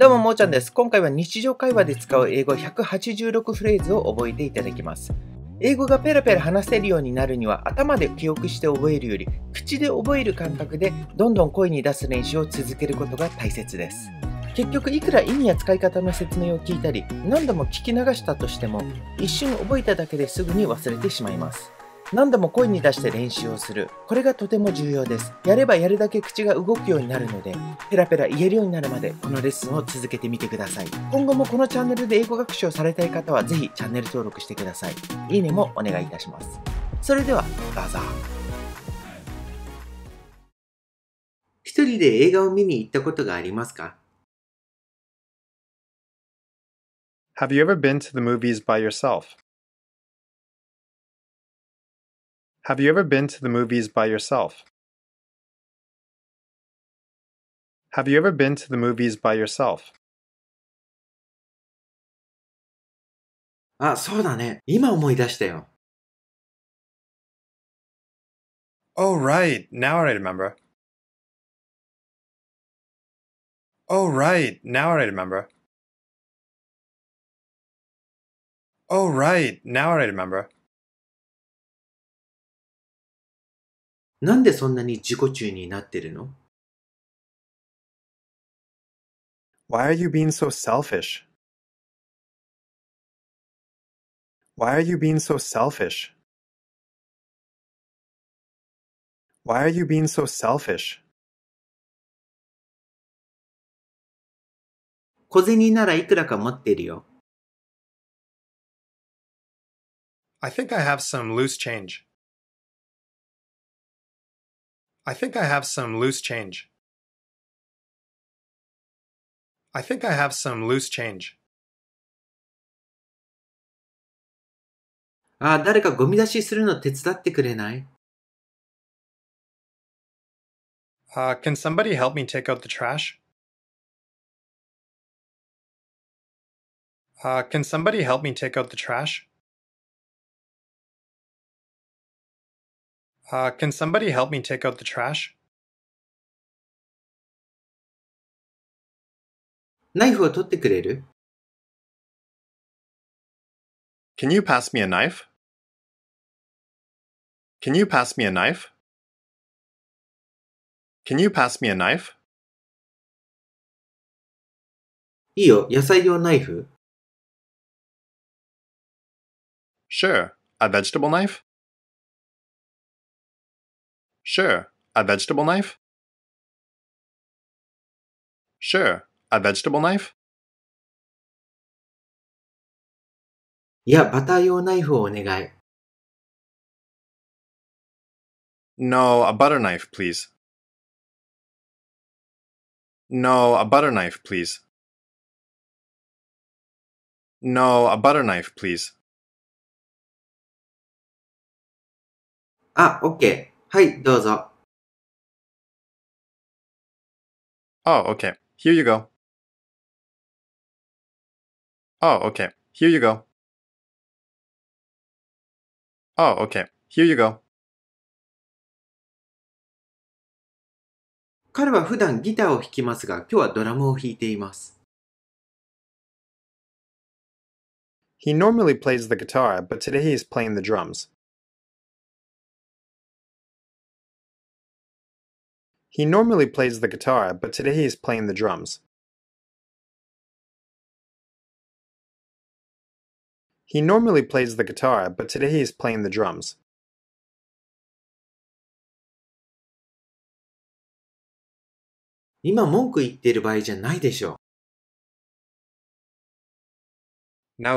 どうも、もーちゃんです。今回は日常会話で使う英語186フレーズを覚えていただきます。英語がペラペラ話せるようになるには頭で記憶して覚えるより口で覚える感覚でどんどん声に出す練習を続けることが大切です。結局いくら意味や使い方の説明を聞いたり何度も聞き流したとしても一瞬覚えただけですぐに忘れてしまいます。何度も声に出して練習をする。これがとても重要です。やればやるだけ口が動くようになるので、ペラペラ言えるようになるまでこのレッスンを続けてみてください。今後もこのチャンネルで英語学習をされたい方はぜひチャンネル登録してください。いいねもお願いいたします。それでは、どうぞ。一人で映画を見に行ったことがありますか Have you ever been to the movies by yourself? Have you ever been to the movies by yourself? Have you ever been to the movies by yourself? Oh right. Now I remember. Oh, right. Now I remember. Oh, right. Now I remember. なんでそんなに自己中になってるの ?Why are you being so selfish? Why are you being so selfish? Why are you being so selfish? 小銭ならいくらか持ってるよ。I think I have some loose change. I think I have some loose change. I think I have some loose change. ああ、誰かゴミ出しするの手伝ってくれない ah, Uh, can somebody help me take out the trash? Uh, can somebody help me take out the trash? Uh, can somebody help me take out the trash? ナイフを取ってくれる Can you pass me a knife? Can you pass me a knife? Can you pass me a knife? いいよ、野菜用ナイフ。Sure. A vegetable knife? Sure, a vegetable knife? Sure, a vegetable knife? No, a butter knife, please. No, a butter knife, please. No, a butter knife, please. Ah, okay. はい、どうぞ。Oh, okay. Here you go. Oh, okay. Here you go. Oh, okay. Here you go. 彼は普段ギターを弾きますが、今日はドラムを弾いています。He normally plays the guitar, but today he is playing the drums. He normally plays the guitar, but today he is playing the drums. He normally plays the guitar, but today he is playing the drums. Now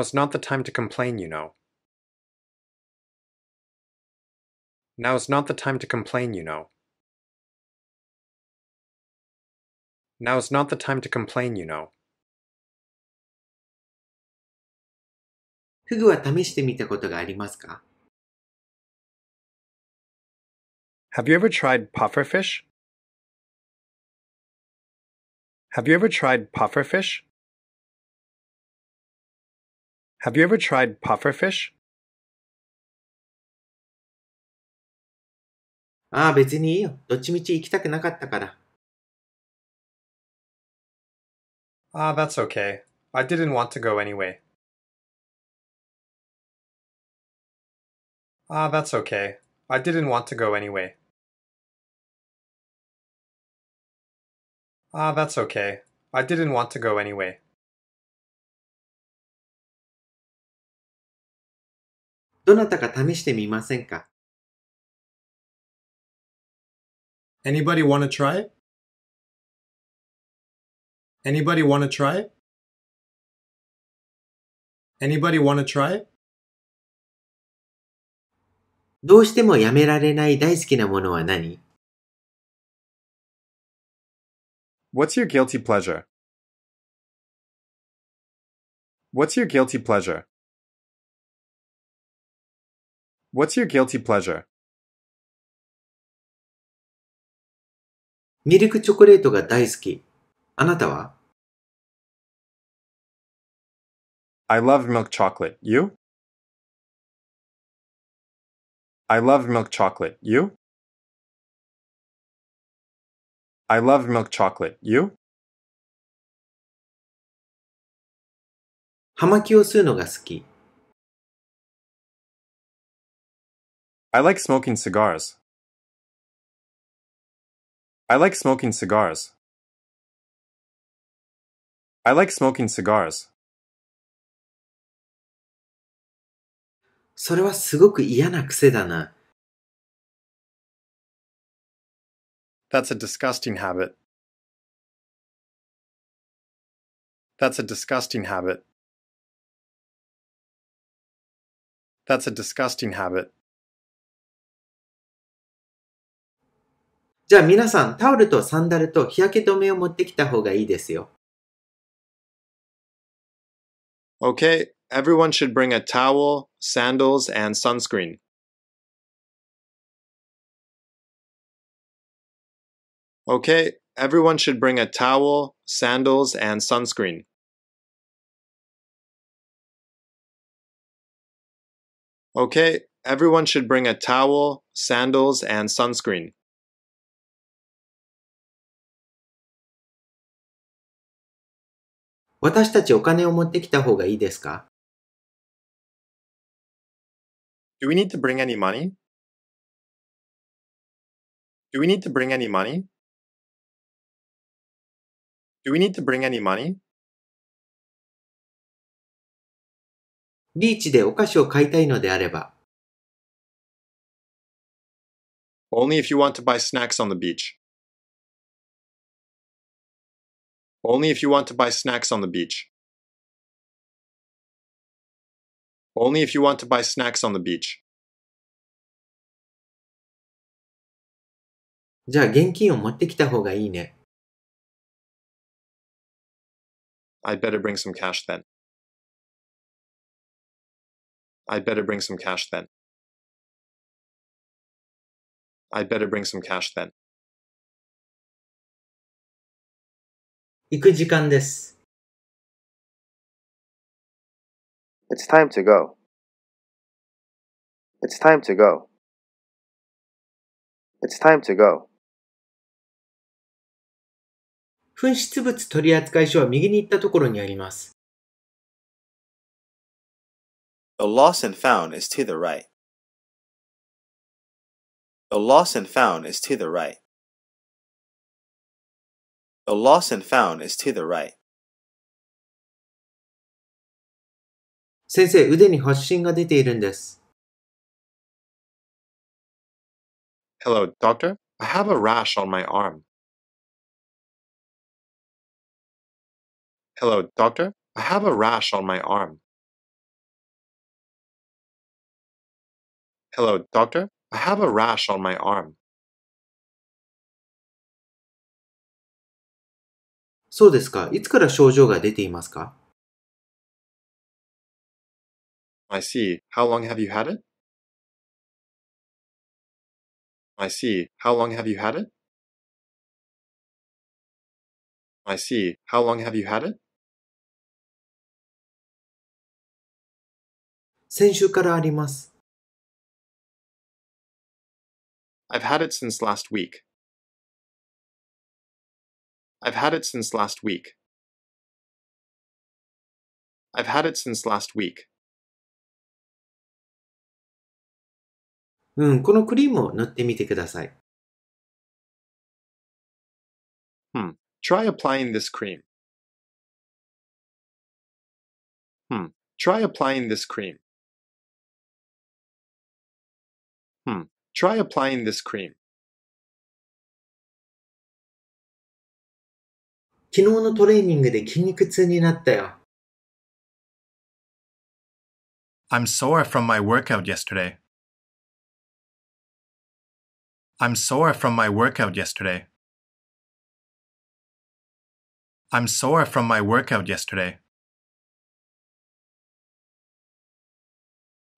is not the time to complain, you know. Now is not the time to complain, you know. Now is not the time to complain, you know. フグは試してみたことがありますか Have you ever tried pufferfish? Have you ever tried pufferfish? Have you ever tried pufferfish? ああ、別にいいよ。どっちみち行きたくなかったから。Ah, that's okay. I didn't want to go anyway. Ah, that's okay. I didn't want to go anyway. Ah, that's okay. I didn't want to go anyway. Anybody want to try? Anybody want to try? Anybody want to try? どうしてもやめられない大好きなものは何 What's your guilty pleasure? What's your guilty pleasure? What's your guilty pleasure? ミルクチョコレートが大好き。あなたは I love milk chocolate. You? I love milk chocolate. You? I love milk chocolate. You? I like smoking cigars. I like smoking cigars. I like smoking cigars. それはすごく嫌な癖だな。That's a disgusting habit. That's a disgusting habit. That's a disgusting habit. じゃあ皆さん、タオルとサンダルと日焼け止めを持ってきた方がいいですよ。Okay, everyone should bring a towel, sandals, and sunscreen. Okay, everyone should bring a towel, sandals, and sunscreen. Okay, everyone should bring a towel, sandals, and sunscreen. 私たちお金を持ってきた方がいいですか ?Do we need to bring any money?Do we need to bring any money?Do we need to bring any money? ビーチでお菓子を買いたいのであれば。Only if you want to buy snacks on the beach. Only if you want to buy snacks on the beach. Only if you want to buy snacks on the beach. じゃあ現金を持ってきた方がいいね。I'd better bring some cash then. I'd better bring some cash then. I'd better bring some cash then. 行く時間です。It's time to go. It's time to go. It's time to go. 紛失物取扱所は右に行ったところにあります。The l o s s and found is to the right. The l o s s and found is to the right. The lost and found is to the right. 先生、腕に発疹が出ているんです。Hello, doctor. I have a rash on my arm. Hello, doctor. I have a rash on my arm. Hello, doctor. I have a rash on my arm. そうですか。いつから症状が出ていますか I see. How long have you had it? I see. How long have you had it? I see. How long have you had it? 先週からあります。I've had it since last week. I've had it since last week. I've had it since last week. うん、このクリームを塗ってみてください。Hmm. Try applying this cream. Hmm. Try applying this cream. Hmm. Try applying this cream. 昨日のトレーニングで筋肉痛になったよ。I'm sore from my workout yesterday. I'm sore from my workout yesterday. I'm sore from my workout yesterday.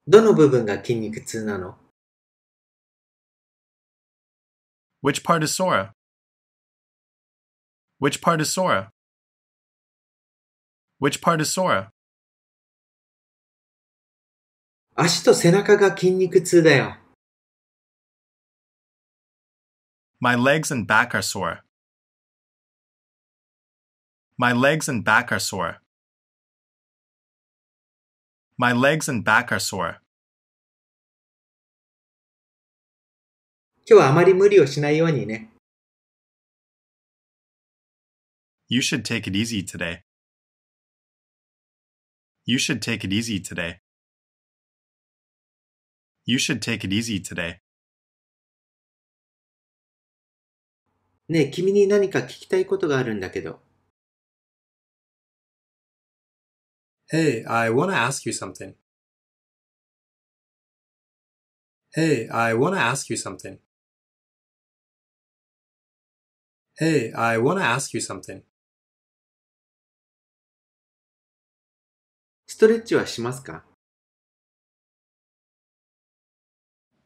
どの部分が筋肉痛なの ?Which part is sore? Which part is Sora? Which part is Sora? 足と背中が筋肉痛だよ。My legs and back are sore. My legs and back are sore. My legs and back are sore. 今日はあまり無理をしないようにね。You should take it easy today. You should take it easy today. You should take it easy today. ねえ、君に何か聞きたいことがあるんだけど。Hey, I wanna ask you something. Hey, I wanna ask you something. Hey, I wanna ask you something. ストレッチはしますか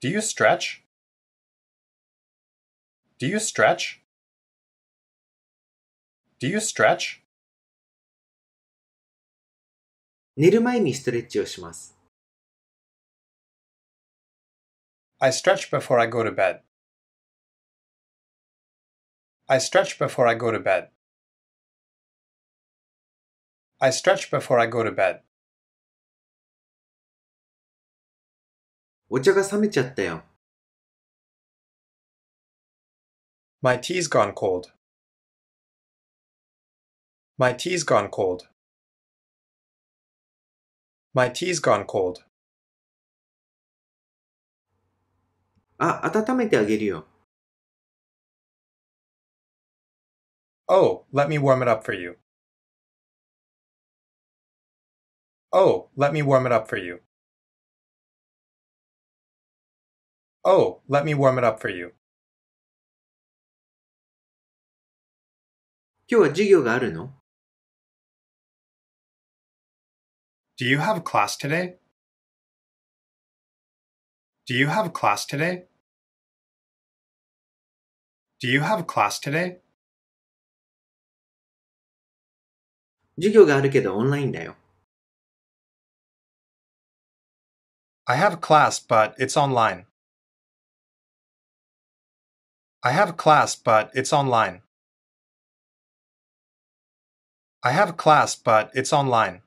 Do you stretch? Do you stretch? Do you stretch? 寝る前にストレッチをします。I stretch before I go to bed. I stretch before I go to bed. I stretch before I go to bed. お茶が冷めちゃったよ。My tea's gone cold. My tea's gone cold. My tea's gone cold. あ、温めてあげるよ。Oh, let me warm it up for you. Oh, let me warm it up for you. Oh, let me warm it up for you. 今日は授業があるの Do you have class today? Do you have class today? Do you have class today? 授業があるけどオンラインだよ。I have class, but it's online. I have a class, but it's online. I have a class, but it's online.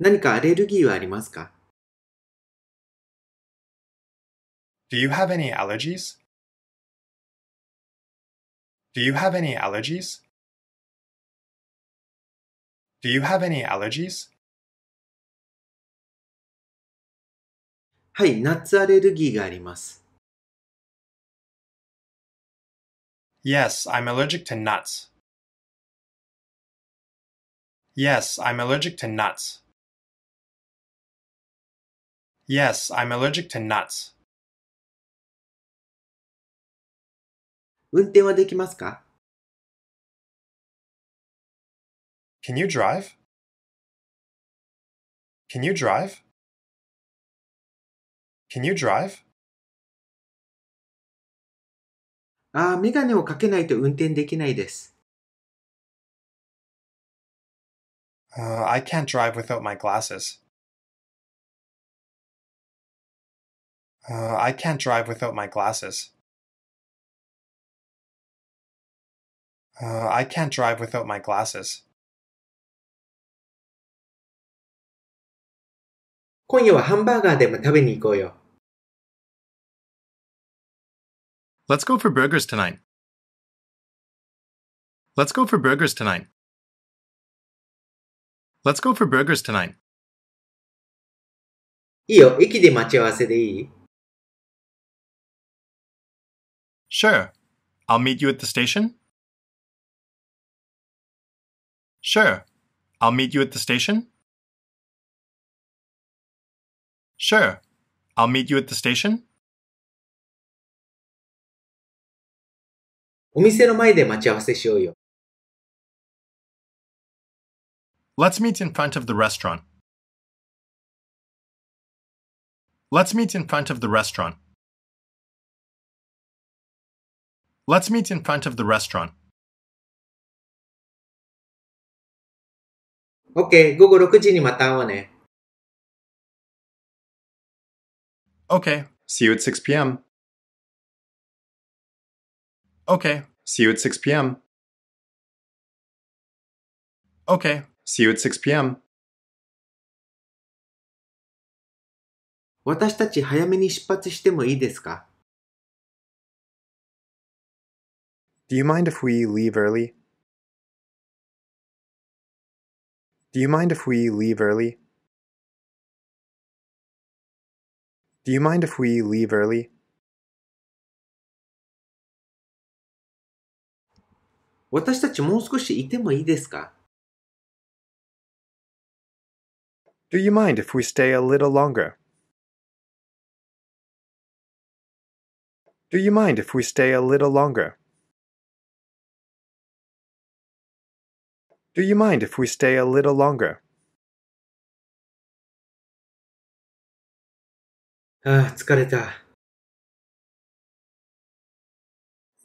何かアレルギーはありますか Do you have any allergies? Do you have any allergies? Do you have any allergies? はい、ナッツアレルギーがあります。Yes, I'm allergic to nuts. Yes, I'm allergic to nuts. Yes, I'm allergic to nuts. 運転はできますか Can you drive? Can you drive? Can you drive? ああ、メガネをかけないと運転できないです。Uh, I can't drive without my glasses. Uh, I can't drive without my glasses. Uh, I can't drive without my glasses. 今夜はハンバーガーでも食べに行こうよ。Let's go for burgers tonight. Let's go for burgers tonight. Let's go for burgers tonight. いいよ、駅で待ち合わせでいい Sure. I'll meet you at the station. Sure. I'll meet you at the station. Sure. I'll meet you at the station. お店の前で待ち合わせしようよ。Let's meet in front of the restaurant. Let's meet in front of the restaurant. Let's meet in front of the restaurant. OK, 午後6時にまた会わね。Okay, see you at 6 p.m. Okay. See you at 6 p.m. Okay. See you at 6 p.m. 私たち早めに出発してもいいですか Do you mind if we leave early? Do you mind if we leave early? Do you mind if we leave early? 私たちもう少しいてもいいですか Do you mind if we stay a little longer? Do you mind if we stay a little longer? Do you mind if we stay a little longer? ああ、疲れた。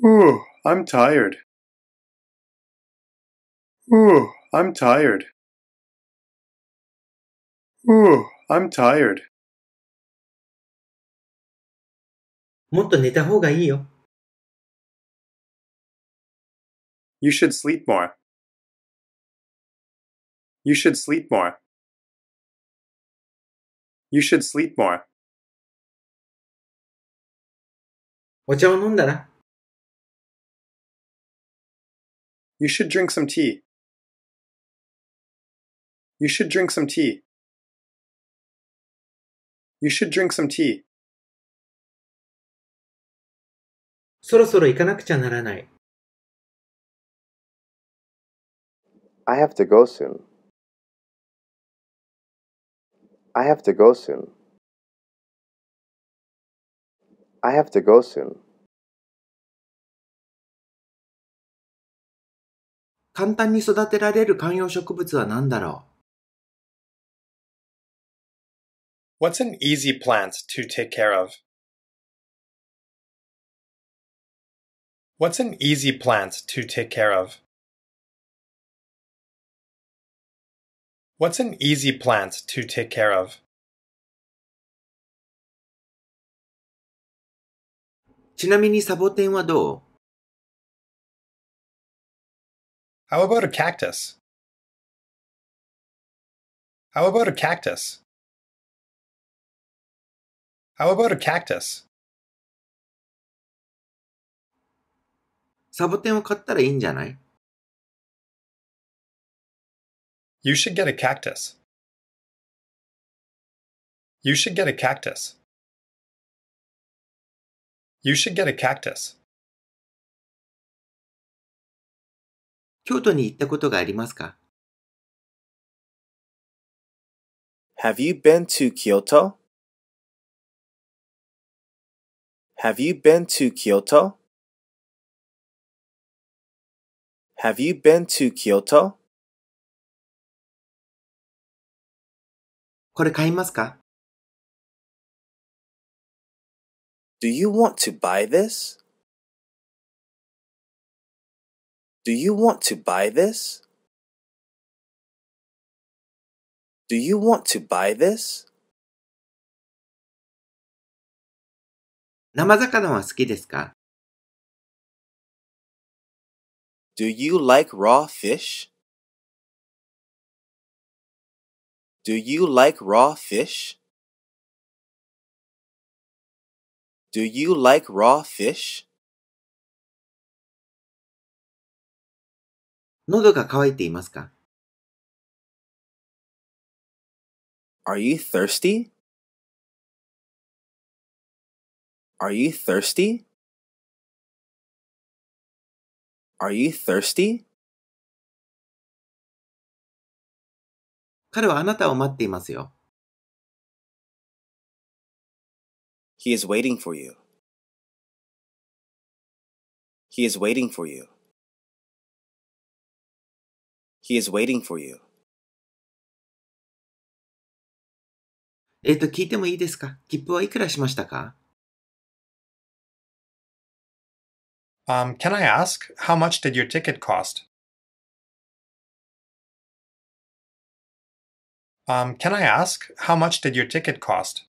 Ooh, ah, I'm tired. Ooh, I'm tired. Ooh, I'm tired. もっと寝た方がいいよ。You should sleep more. You should sleep more. You should sleep more. お茶を飲んだら You should drink some tea. You should drink some tea. You should drink some tea. そろそろ行かなくちゃならない。I have to go soon. I have to go soon. I have to go soon. 簡単に育てられる観葉植物は何だろう What's an easy plant to take care of? What's an easy plant to take care of? What's an easy plant to take care of? How about a cactus? How about a cactus? How about a cactus? サボテンを買ったらいいんじゃない ?You should get a cactus. You should get a cactus. You should get a cactus. 京都に行ったことがありますか Have you been to Kyoto? Have you been to Kyoto? Have you been to Kyoto? これ買いますか Do you want to buy this? Do you want to buy this? Do you want to buy this? 生魚は好きですか Do you like raw fish? Do you like raw fish? Do you like raw fish? 喉が渇いていますか Are you thirsty? Are you thirsty? Are you thirsty? 彼はあなたを待っていますよ。He is waiting for you. He is waiting for you. He is waiting for you. えっと、聞いてもいいですか切符はいくらしましたか Um, can I ask, how much did your ticket cost? Um, can I ask, how much did your ticket cost?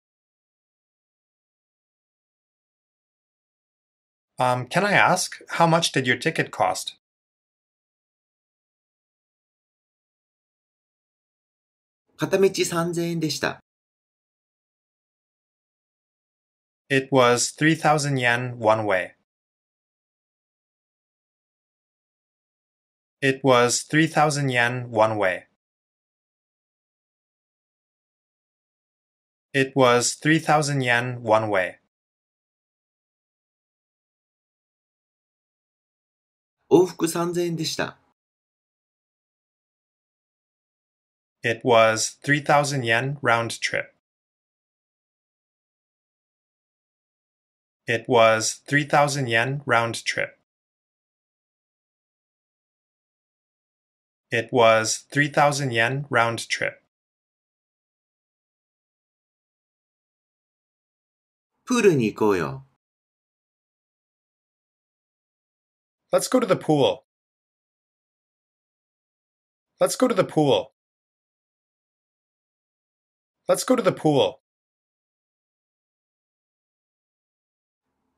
Um, can I ask, how much did your ticket cost? It was 3,000 yen one way. It was 3,000 yen one way. It was 3,000 yen one way. It was 3,000 yen round trip. It was 3,000 yen round trip. It was 3,000 yen round trip. let us go to the pool. Let's go to the pool. Let's go to the pool.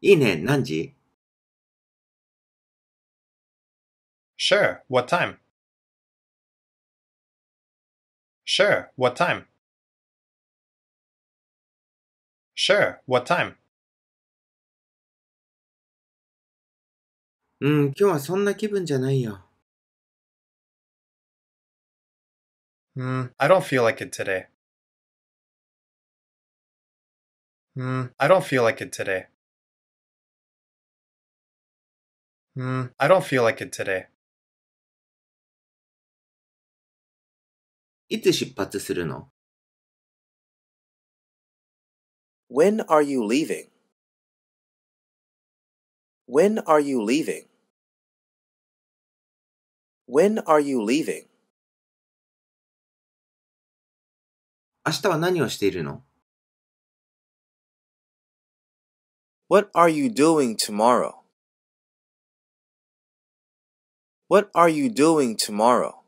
いいね、何時 Sure, what time? Sure, what time? Sure, what time? うん、今日はそんな気分じゃないよ。Mm, I don't feel like it today. Mm, I don't feel like it today. Mm, I don't feel like it today. いつ出発するの ?When are you leaving?When are you leaving?When are you leaving? 明日は何をしているの ?What are you doing tomorrow? What are you doing tomorrow?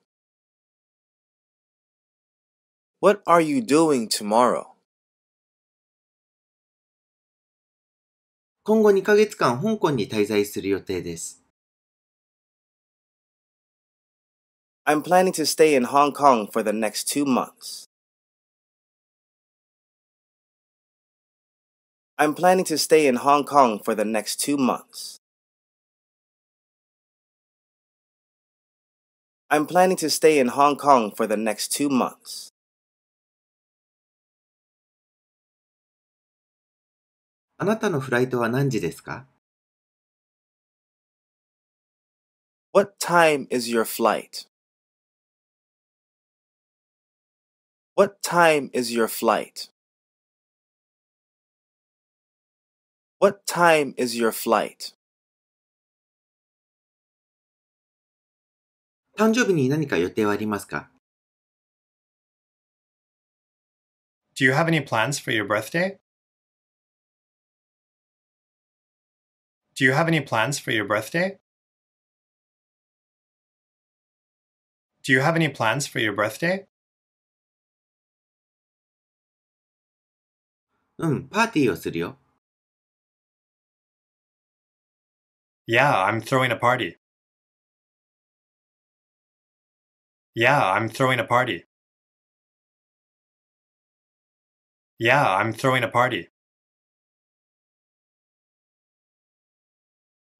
What are you doing tomorrow? 今後2ヶ月間香港に滞在する予定です。I'm planning to stay in Hong Kong for the next two months. I'm planning to stay in Hong Kong for the next two months. I'm planning to stay in Hong Kong for the next two months. あなたのフライトは何時ですか ?What time is your flight?What time is your flight?What time is your flight? 誕生日に何か予定はありますか Do you have any plans for your birthday? Do you have any plans for your birthday? Do you have any plans for your birthday? うん、パーティーをするよ。Yeah, mm, I'm throwing a party. Yeah, I'm throwing a party. Yeah, I'm throwing a party.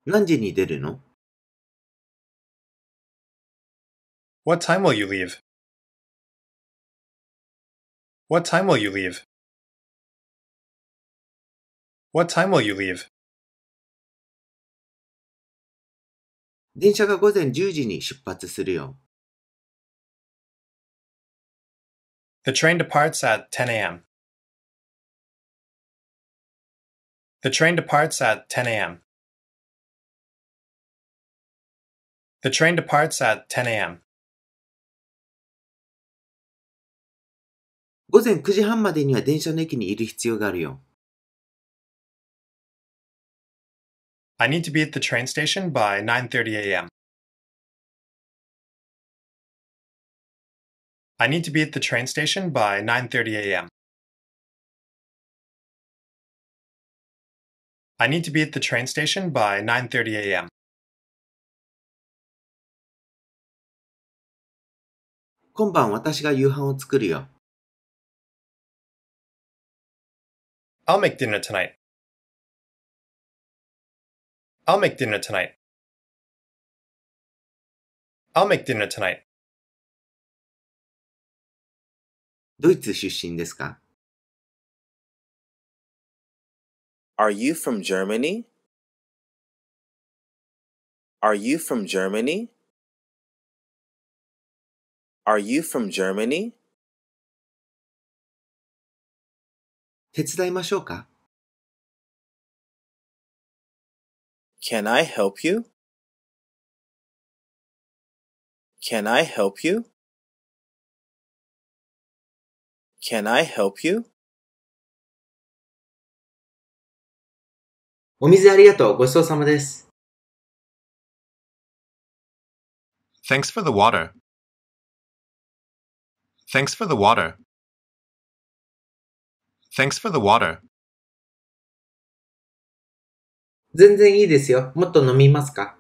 何時に出るの What time will you leave? What time will you leave? What time will you leave? 電車が午前10時に出発するよ。The train departs at 10 a.m. The train departs at 10 a.m. The train departs at 10 a.m. 午前9時半までには電車の駅にいる必要があるよ。I need to be at the train station by 9:30 a.m. I need to be at the train station by 9:30 a.m. I need to be at the train station by 9:30 a.m. 今晩私が夕飯を作るよ。I'll make dinner tonight. I'll make dinner tonight. I'll make dinner tonight. ドイツ出身ですか Are you from Germany? Are you from Germany? Are you from Germany? 手伝いましょうか Can I help you? Can I help you? Can I help you? お水ありがとう。ごちそうさまです。Thanks for the water. Thanks for the water. Thanks for the water. 全然いいですよ。もっと飲みますか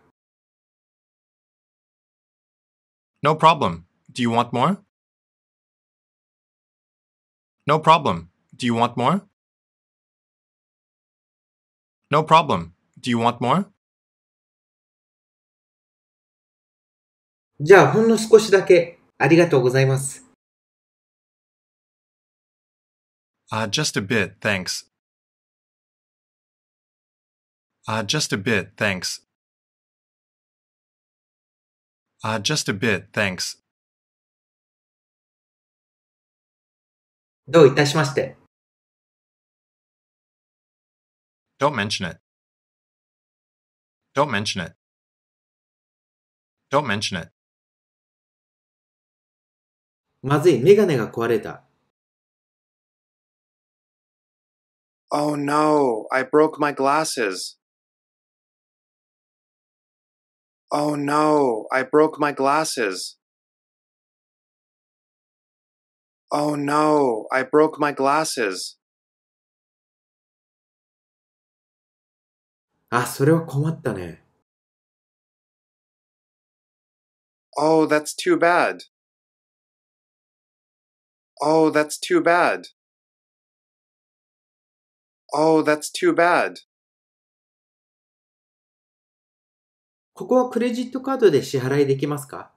No problem. Do you want more? No problem. Do you want more? No problem. Do you want more? じゃあ、ほんの少しだけ。ありがとうございます。Uh, just a bit, thanks. Uh, just a bit, thanks. Uh, just a bit, thanks. do not mention it. Don't mention it. Don't mention it. まずい、メガネが壊れた。Oh no, I broke my glasses. Oh no, I broke my glasses. Oh no, I broke my glasses. あ、それは困ったね。Oh, that's too bad. Oh, that's too bad. Oh, that's too bad. ここはクレジットカードで支払いできますか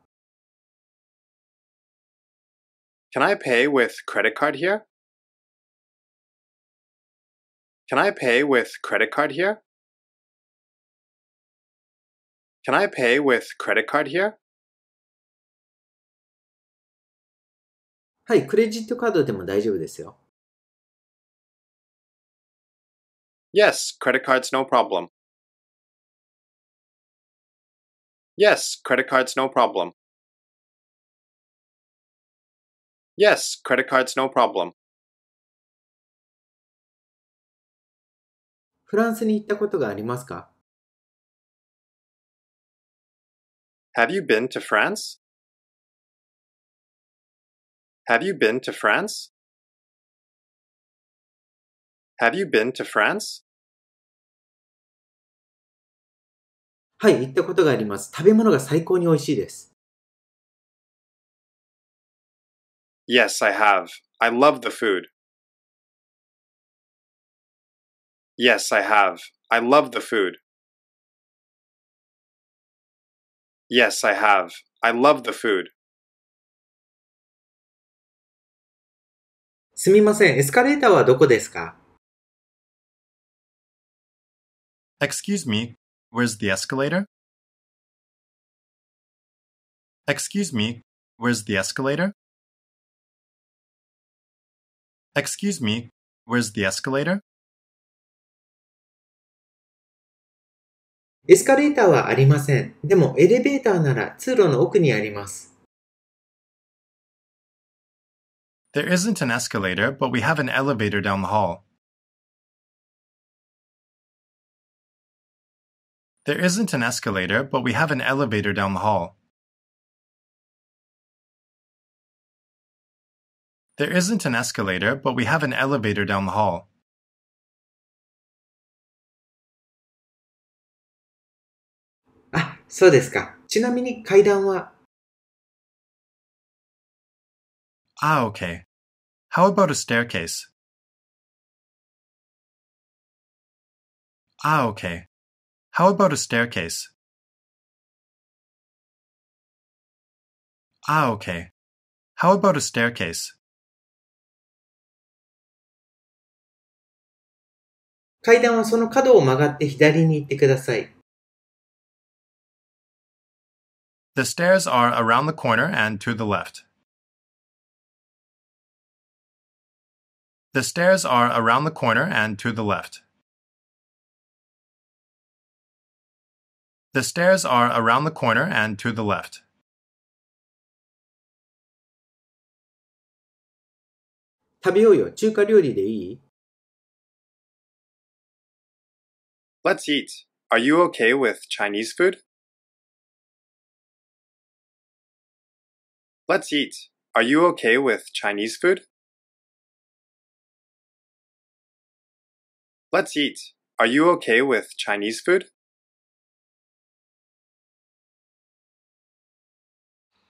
Can I pay with credit card here? Can I pay with credit card here? Can I pay with credit card here? はい、クレジットカードでも大丈夫ですよ。Yes, credit card's no problem. Yes, credit card's no problem. Yes, credit card's no problem. フランスに行ったことがありますか Have you been to France? Have you been to France? Have you been to France? はい、行ったことがあります。食べ物が最高に美味しいです。Yes, I have. I love the food. Yes, I have. I love the food. Yes, I have. I love the food. すみません、エスカレーターはどこですか Excuse me, Where's the escalator? Excuse me, where's the escalator? Excuse me, where's the escalator? エスカレーターはありません。でもエレベーターなら通路の奥にあります。There isn't an escalator, but we have an elevator down the hall. There isn't an escalator, but we have an elevator down the hall. There isn't an escalator, but we have an elevator down the hall. Ah, okay. How about a staircase? Ah, okay. How about a staircase? Ah, okay. How about a staircase? The stairs are around the corner and to the left. The stairs are around the corner and to the left. The stairs are around the corner and to the left. Let's eat. Are you okay with Chinese food? Let's eat. Are you okay with Chinese food? Let's eat. Are you okay with Chinese food?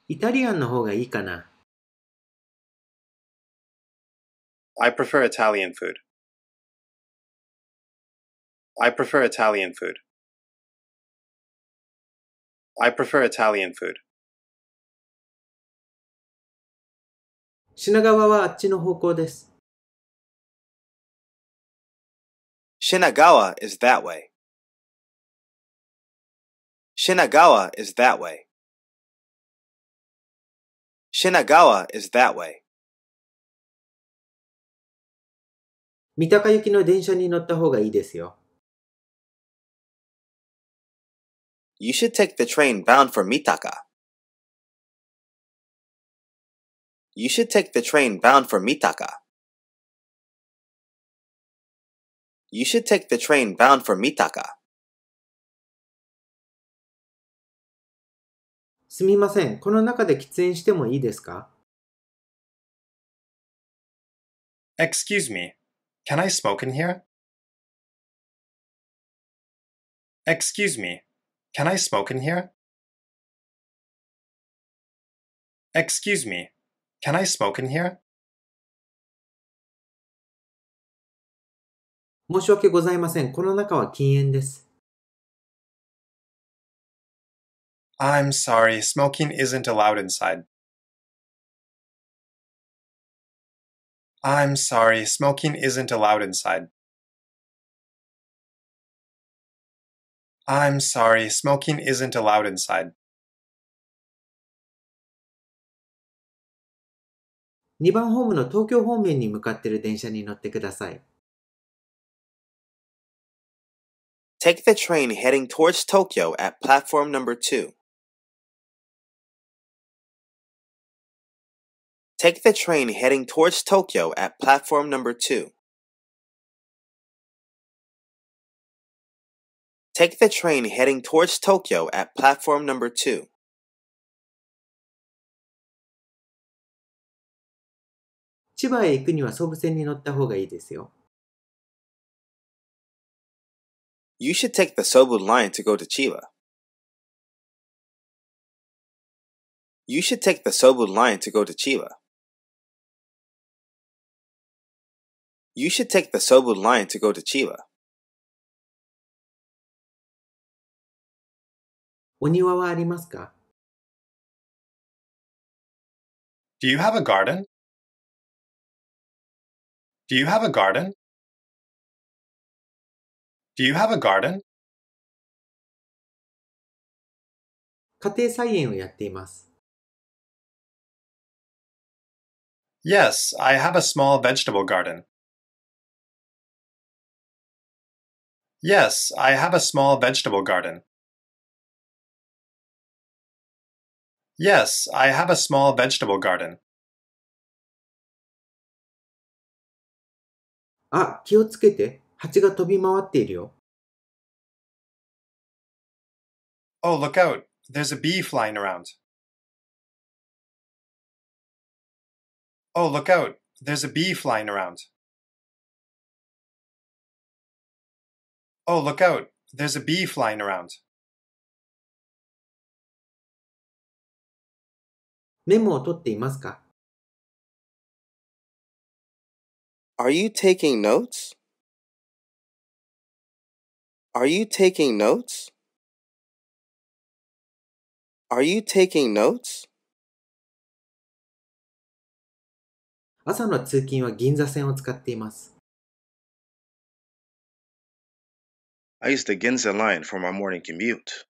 イタリアンの方がいいかな I prefer Italian food. I prefer Italian food. I prefer Italian food. 品川はあっちの方向です。Shinagawa is that way. Shinagawa is that way. Shinagawa is that way. 三鷹行きの電車に乗った方がいいですよ。You should take the train bound for Mitaka. You should take the train bound for Mitaka. You should take the train bound for Mitaka. すみません、この中で喫煙してもいいですか ?Excuse me, can I smoke in here?Excuse me, can I smoke in here?Excuse me, can I smoke in here? 申し訳ございません。この中は禁煙です。I'm sorry, smoking isn't allowed inside. I'm sorry, smoking isn't allowed inside. I'm sorry, smoking isn't allowed inside. 2番ホームの東京方面に向かっている電車に乗ってください。Take the train heading towards Tokyo at platform number 2. Take the train heading towards Tokyo at platform number two. Take the train heading towards Tokyo at platform number two. You should take the Sobu line to go to Chiba. You should take the Sobu line to go to Chiba. You should take the Sobu line to go to Chiba. Do you have a garden? Do you have a garden? Do you have a garden? Yes, I have a small vegetable garden. Yes, I have a small vegetable garden. Yes, I have a small vegetable garden. あ、気をつけて。蜂が飛び回っているよ。Oh, ah, look out. There's a bee flying around. Oh, look out. There's a bee flying around. Oh, look out. There's a bee flying around. メモを取っていますか Are you taking notes? Are you taking notes? Are you taking notes? 朝の通勤は銀座線を使っています。I use the Ginza Line for my morning commute.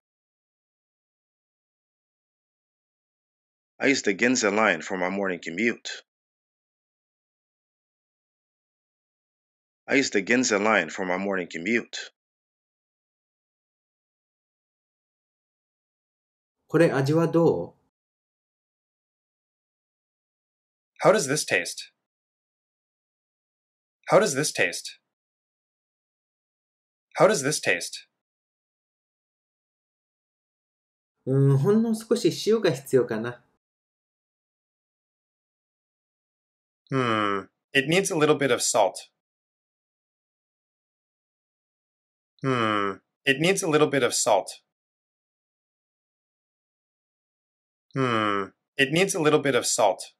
I use the Ginza Line for my morning commute. I used the Ginza Line for my morning commute. How does this taste? How does this taste? How does this taste? Hmm, it needs a little bit of salt. Hmm, it needs a little bit of salt. Hmm, it needs a little bit of salt.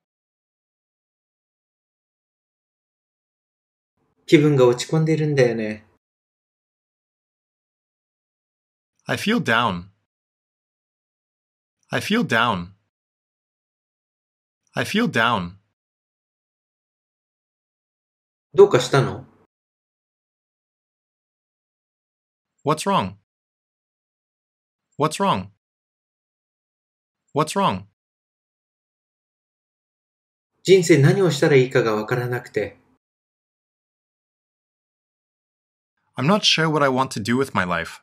気分が落ち込んでるんだよね。I feel down. I feel down. I feel down. どうかしたの What's wrong? What's wrong? What's wrong? 人生何をしたらいいかがわからなくて、I'm not sure what I want to do with my life.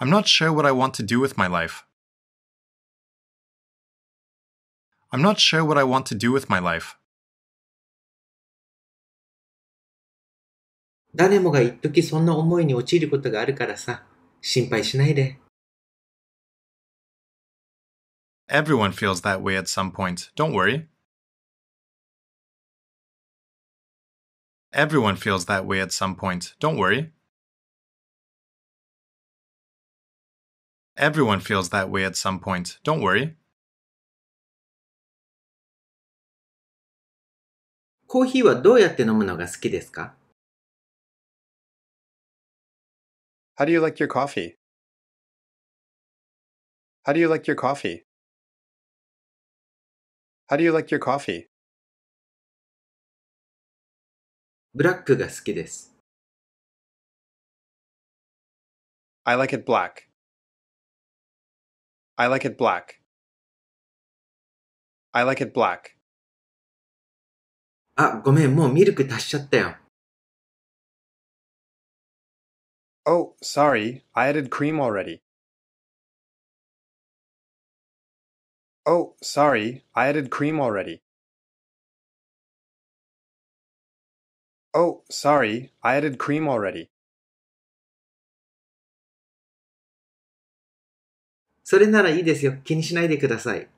I'm not sure what I want to do with my life. I'm not sure what I want to do with my life. 誰もが一時そんな思いに陥ることがあるからさ、心配しないで。Everyone feels that way at some point, don't worry. Everyone feels that way at some point, don't worry. Everyone feels that way at some point. Don't worry. コーヒーはどうやって飲むのが好きですか How do you like your coffee? How do you like your coffee? How do you like your coffee? ブラックが好きです。I like it black. I like it black. I like it black. あ、ごめん、もうミルク足しちゃったよ。Oh, ah, sorry, I added cream already. Oh, sorry, I added cream already. Oh, sorry, I added cream already. それならいいですよ。気にしないでください。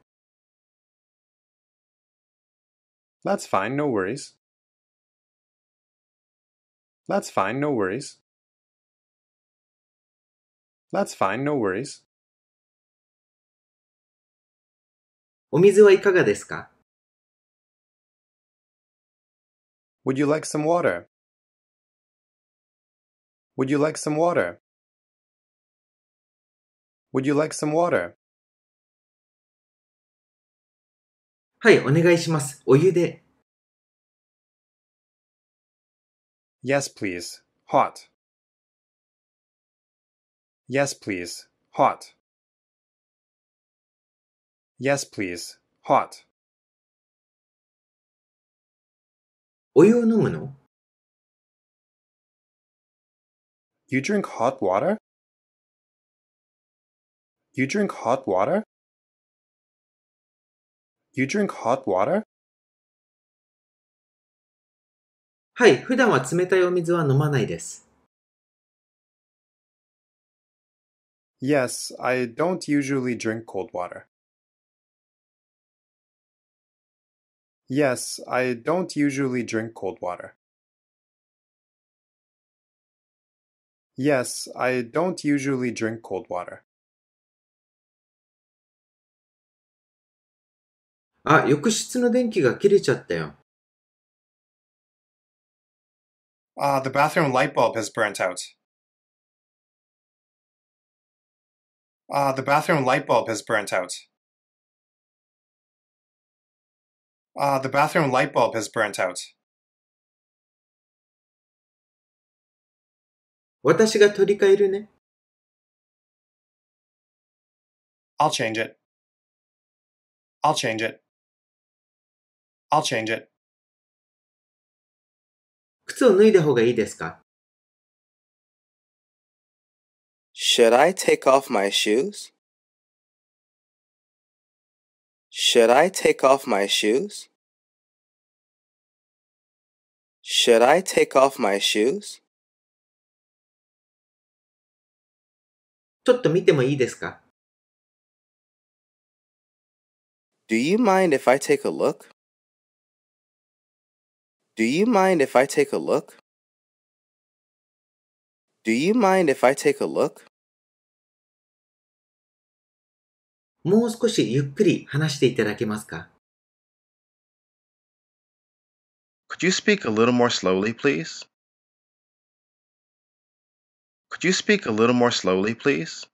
That's fine, no worries. That's fine, no worries. That's fine, no worries. お水はいかがですか Would you like some water? Would you like some water? Would you like some water? はい、お願いします。お湯で。Yes, please. Hot. Yes, please. Hot. Yes, please. Hot. お湯を飲むの You drink hot water? You drink hot water? You drink hot water? はい、普段は冷たいお水は飲まないです。Yes, I don't usually drink cold water. Yes, I don't usually drink cold water. Yes, I don't usually drink cold water. あ、浴室の電気が切れちゃったよ。あ、h the bathroom light bulb has burnt out. あ、the bathroom light bulb has burnt out. あ、the bathroom light bulb has burnt out. 私が取り替えるね。I'll change it. I'll change it. I'll change it. 靴を脱いだ方がいいですか Should I take off my shoes? Should I take off my shoes? Should I take off my shoes? ちょっと見てもいいですか Do you mind if I take a look? Do you mind if I take a look? Do you mind if I take a look? もう少しゆっくり話していただけますか Could you speak a little more slowly, please? Could you speak a little more slowly, please?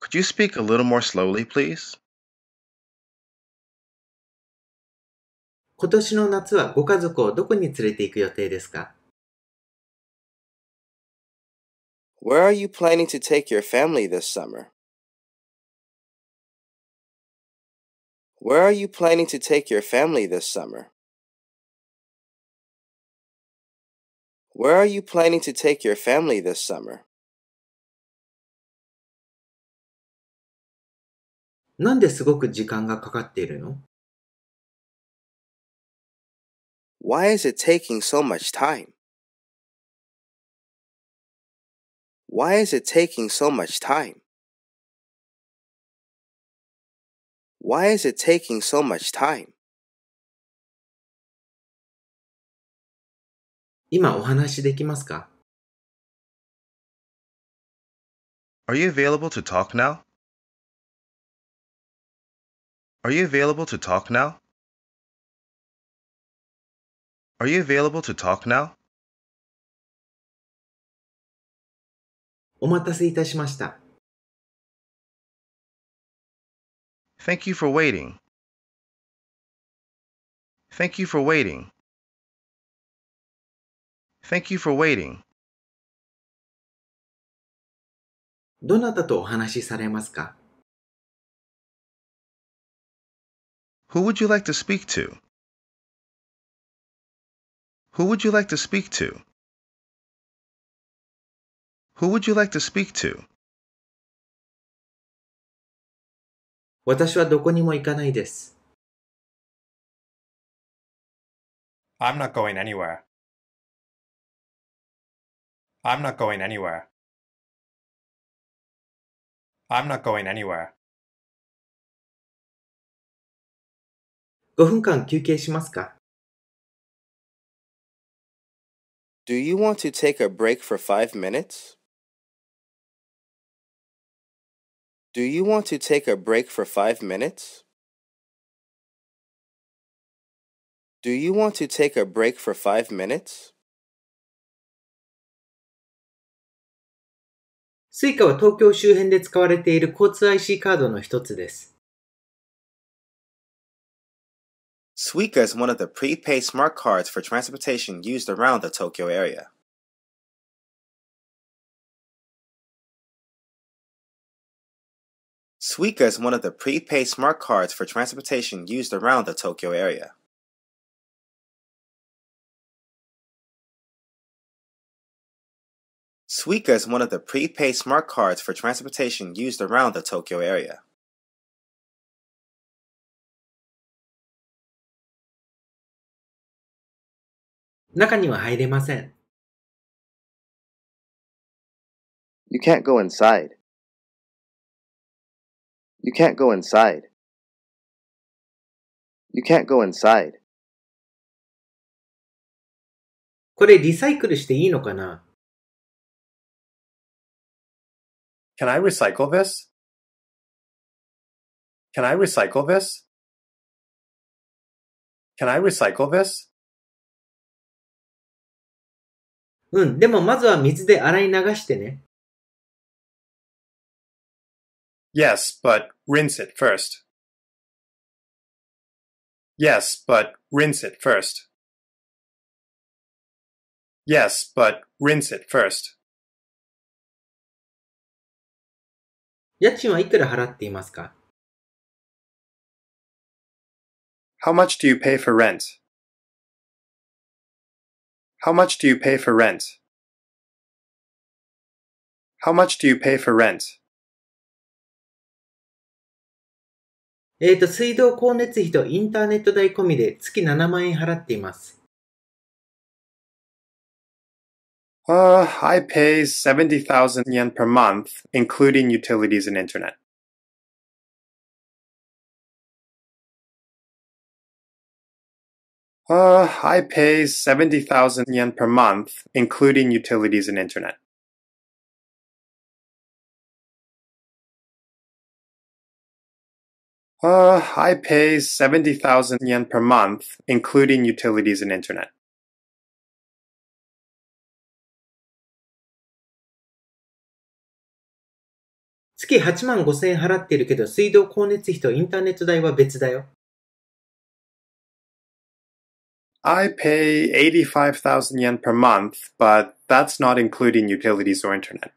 Could you speak a little more slowly, please? 今年の夏はご家族をどこに連れて行く予定ですか Where are you planning to take your family this summer? Where are you planning to take your family this summer? Where are you planning to take your family this summer? なんですごく時間がかかっているの Why is it taking so much time? Why is it taking so much time? Why is it taking so much time? Are you available to talk now? Are you available to talk now? Are you available to talk now? お待たせいたしました。Thank you for waiting. Thank you for waiting. Thank you for waiting. どなたとお話しされますか Who would you like to speak to? Who would you like to speak to? Who would you like to speak to? 私はどこにも行かないです。I'm not going anywhere. I'm not going anywhere. I'm not going anywhere. 5分間休憩しますか Do you want to take a break for five minutes? Do you want to take a break for five minutes? Do you want to take a break for five minutes? Suica IC カードの一つです。Suica is one of the prepaid smart cards for transportation used around the Tokyo area. Suica is one of the prepaid smart cards for transportation used around the Tokyo area. Suica is one of the prepaid smart cards for transportation used around the Tokyo area. 中には入れません。You can't go inside. You can't go inside. You can't go inside. これリサイクルしていいのかな Can I recycle this? Can I recycle this? Can I recycle this? うん。でも、まずは水で洗い流してね。Yes, but rinse it first. Yes, but rinse it first. Yes, but rinse it first. 家賃はいくら払っていますか ?How much do you pay for rent? How much do you pay for rent? How much do you pay for rent? えっ、ー、と、水道、光熱費とインターネット代込みで月7万円払っています。Uh, I pay 70,000 yen per month, including utilities and internet. Uh, I pay 70,000 yen per month, including utilities and internet. Uh, I pay 70,000 yen per month, including utilities and internet. 8万 I pay 85,000 yen per month, but that's not including utilities or internet.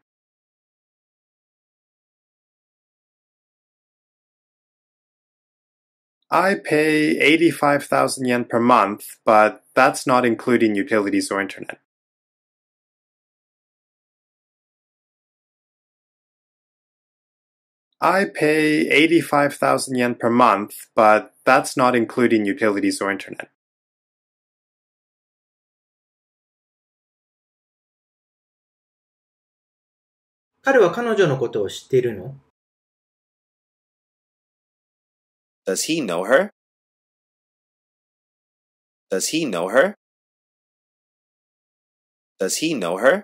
I pay 85,000 yen per month, but that's not including utilities or internet. I pay 85,000 yen per month, but that's not including utilities or internet. 彼は彼女のことを知っているの Does he know her? Does he know her? Does he know her?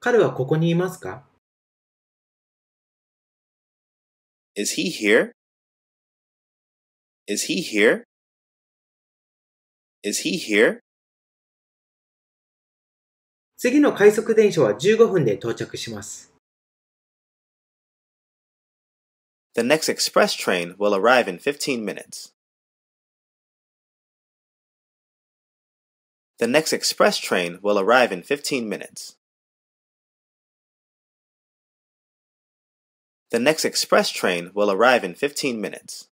彼はここにいますか Is he here? Is he here? Is he here? 次の快速電車は15分で到着します。The next express train will arrive in 15 minutes. The next express train will arrive in 15 minutes. The next express train will arrive in 15 minutes.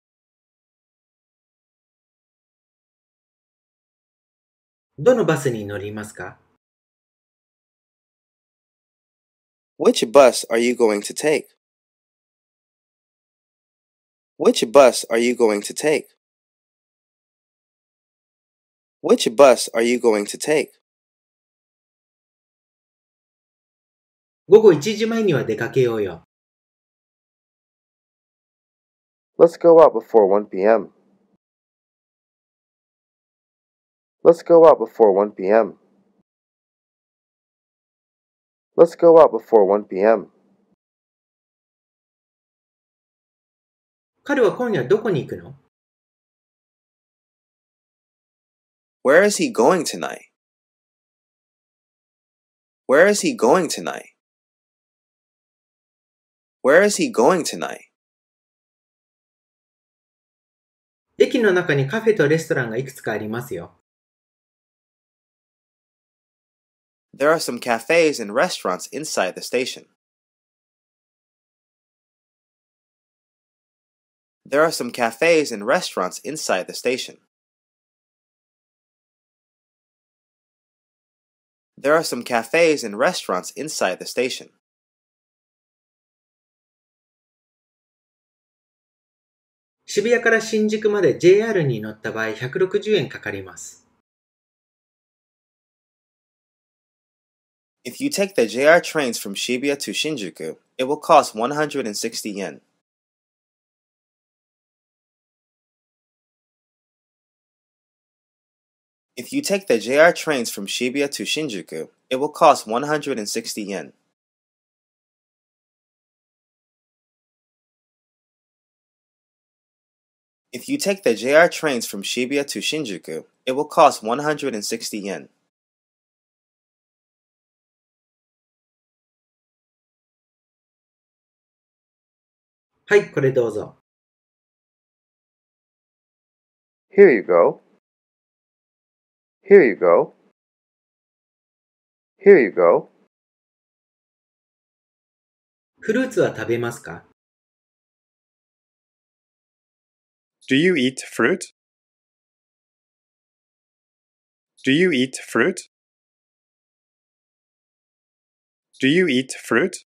どのバスに乗りますか Which bus are you going to take? Which bus are you going to take? Which bus are you going to take? 午後1時前には出かけようよ。Let's go out before 1 p.m. Let's go out before 1 p.m. Let's go out before 1 p.m. 彼は今夜どこに行くの ?Where is he going tonight? Where is he going tonight? Where is he going tonight? 駅の中にカフェとレストランがいくつかありますよ。There are some cafes and restaurants inside the station. There are some cafes and restaurants inside the station. There are some cafes and restaurants inside the station. Shibuya から新宿まで JR に乗った場合160円かかります。If you take the JR trains from Shibuya to Shinjuku, it will cost 160 yen. If you take the JR trains from Shibuya to Shinjuku, it will cost 160 yen. If you take the JR trains from Shibuya to Shinjuku, it will cost 160 yen. はい、これどうぞ。Here you go. Here you go. Here you go. フルーツは食べますか ?Do you eat fruit?Do you eat fruit?Do you eat fruit?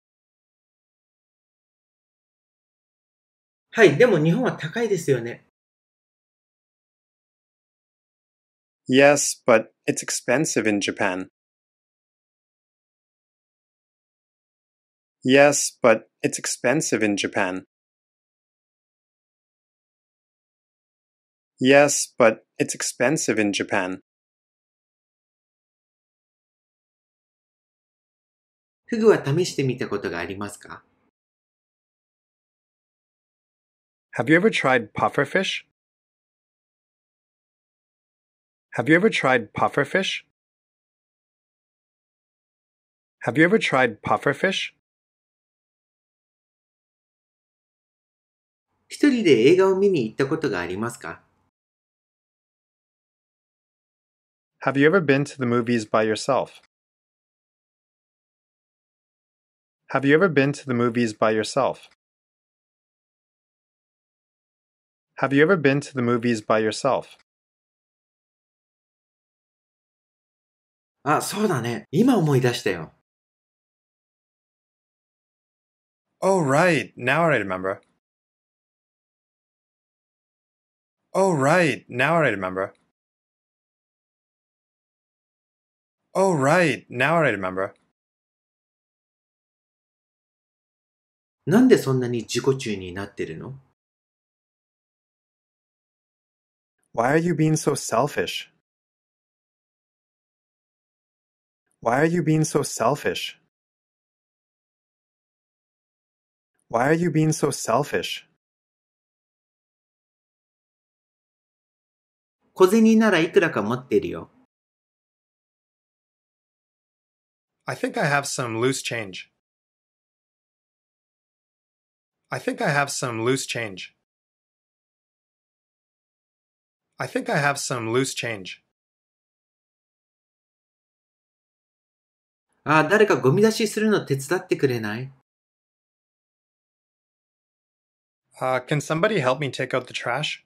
はい、でも日本は高いですよね。Yes, but it's expensive in Japan. Yes, but it's expensive in Japan. Yes, but it's expensive in Japan. フグは試してみたことがありますか Have you ever tried pufferfish? Have you ever tried pufferfish? Have you ever tried pufferfish? 一人で映画を見に行ったことがありますか Have you ever been to the movies by yourself? Have you ever been to the movies by yourself? Have you ever been to the movies by yourself? あ、そうだね。今思い出したよ。Oh, right. Now I remember. Oh, right. Now I remember. Oh, right. Now I remember. なんでそんなに自己中になってるの Why are you being so selfish? Why are you being so selfish? Why are you being so selfish? 小銭ならいくらか持ってるよ。I think I have some loose change. I think I have some loose change. I think I have some loose change. あ、誰かゴミ出しするの手伝ってくれない Uh, can somebody help me take out the trash?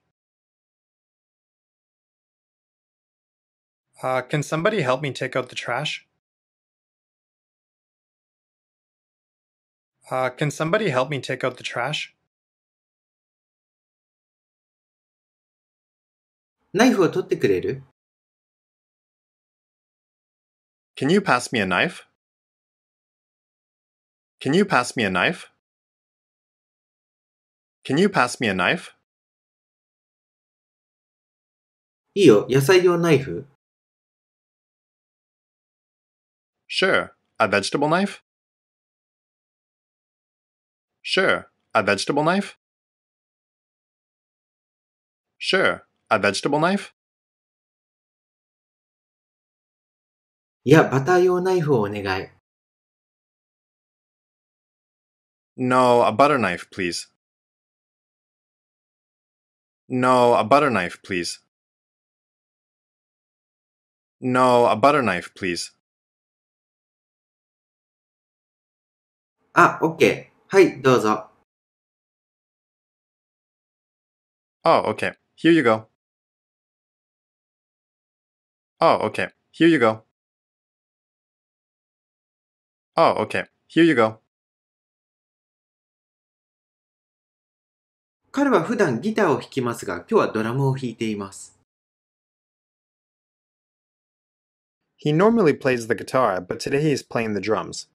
Uh, can somebody help me take out the trash? Uh, can somebody help me take out the trash? ナイフを取ってくれる Can you pass me a knife? Can you pass me a knife? Can you pass me a knife? いいよ、野菜用ナイフ。Sure, a vegetable knife? Sure, a vegetable knife? Sure, a vegetable knife? No, a butter knife, please. No, a butter knife, please. No, a butter knife, please. Ah, oh, okay. Here you go. Oh, okay. Here you go. Oh, okay. Here you go. 彼は普段ギターを弾きますが、今日はドラムを弾いています。He normally plays the guitar, but today he is playing the drums.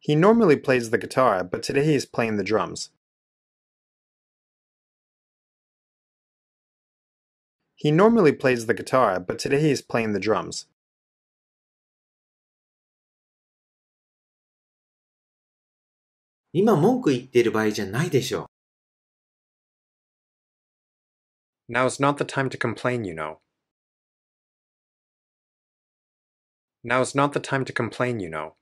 He normally plays the guitar, but today he is playing the drums. He normally plays the guitar, but today he is playing the drums. Now is not the time to complain, you know. Now is not the time to complain, you know.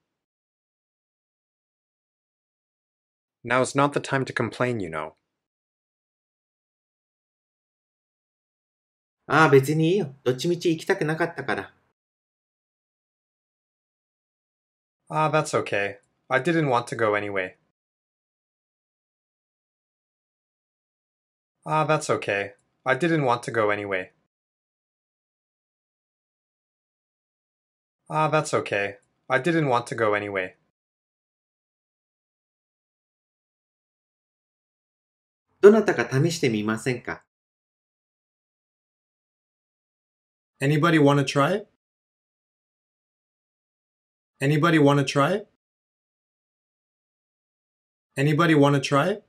Now is not the time to complain, you know. ああ、別にいいよ。どっちみち行きたくなかったから。ああ、that's okay. I didn't want to go anyway. ああ、that's okay. I didn't want to go anyway. ああ、that's okay. I didn't want to go anyway. どなたか試してみませんか Anybody want to try Anybody want to try Anybody want to try it?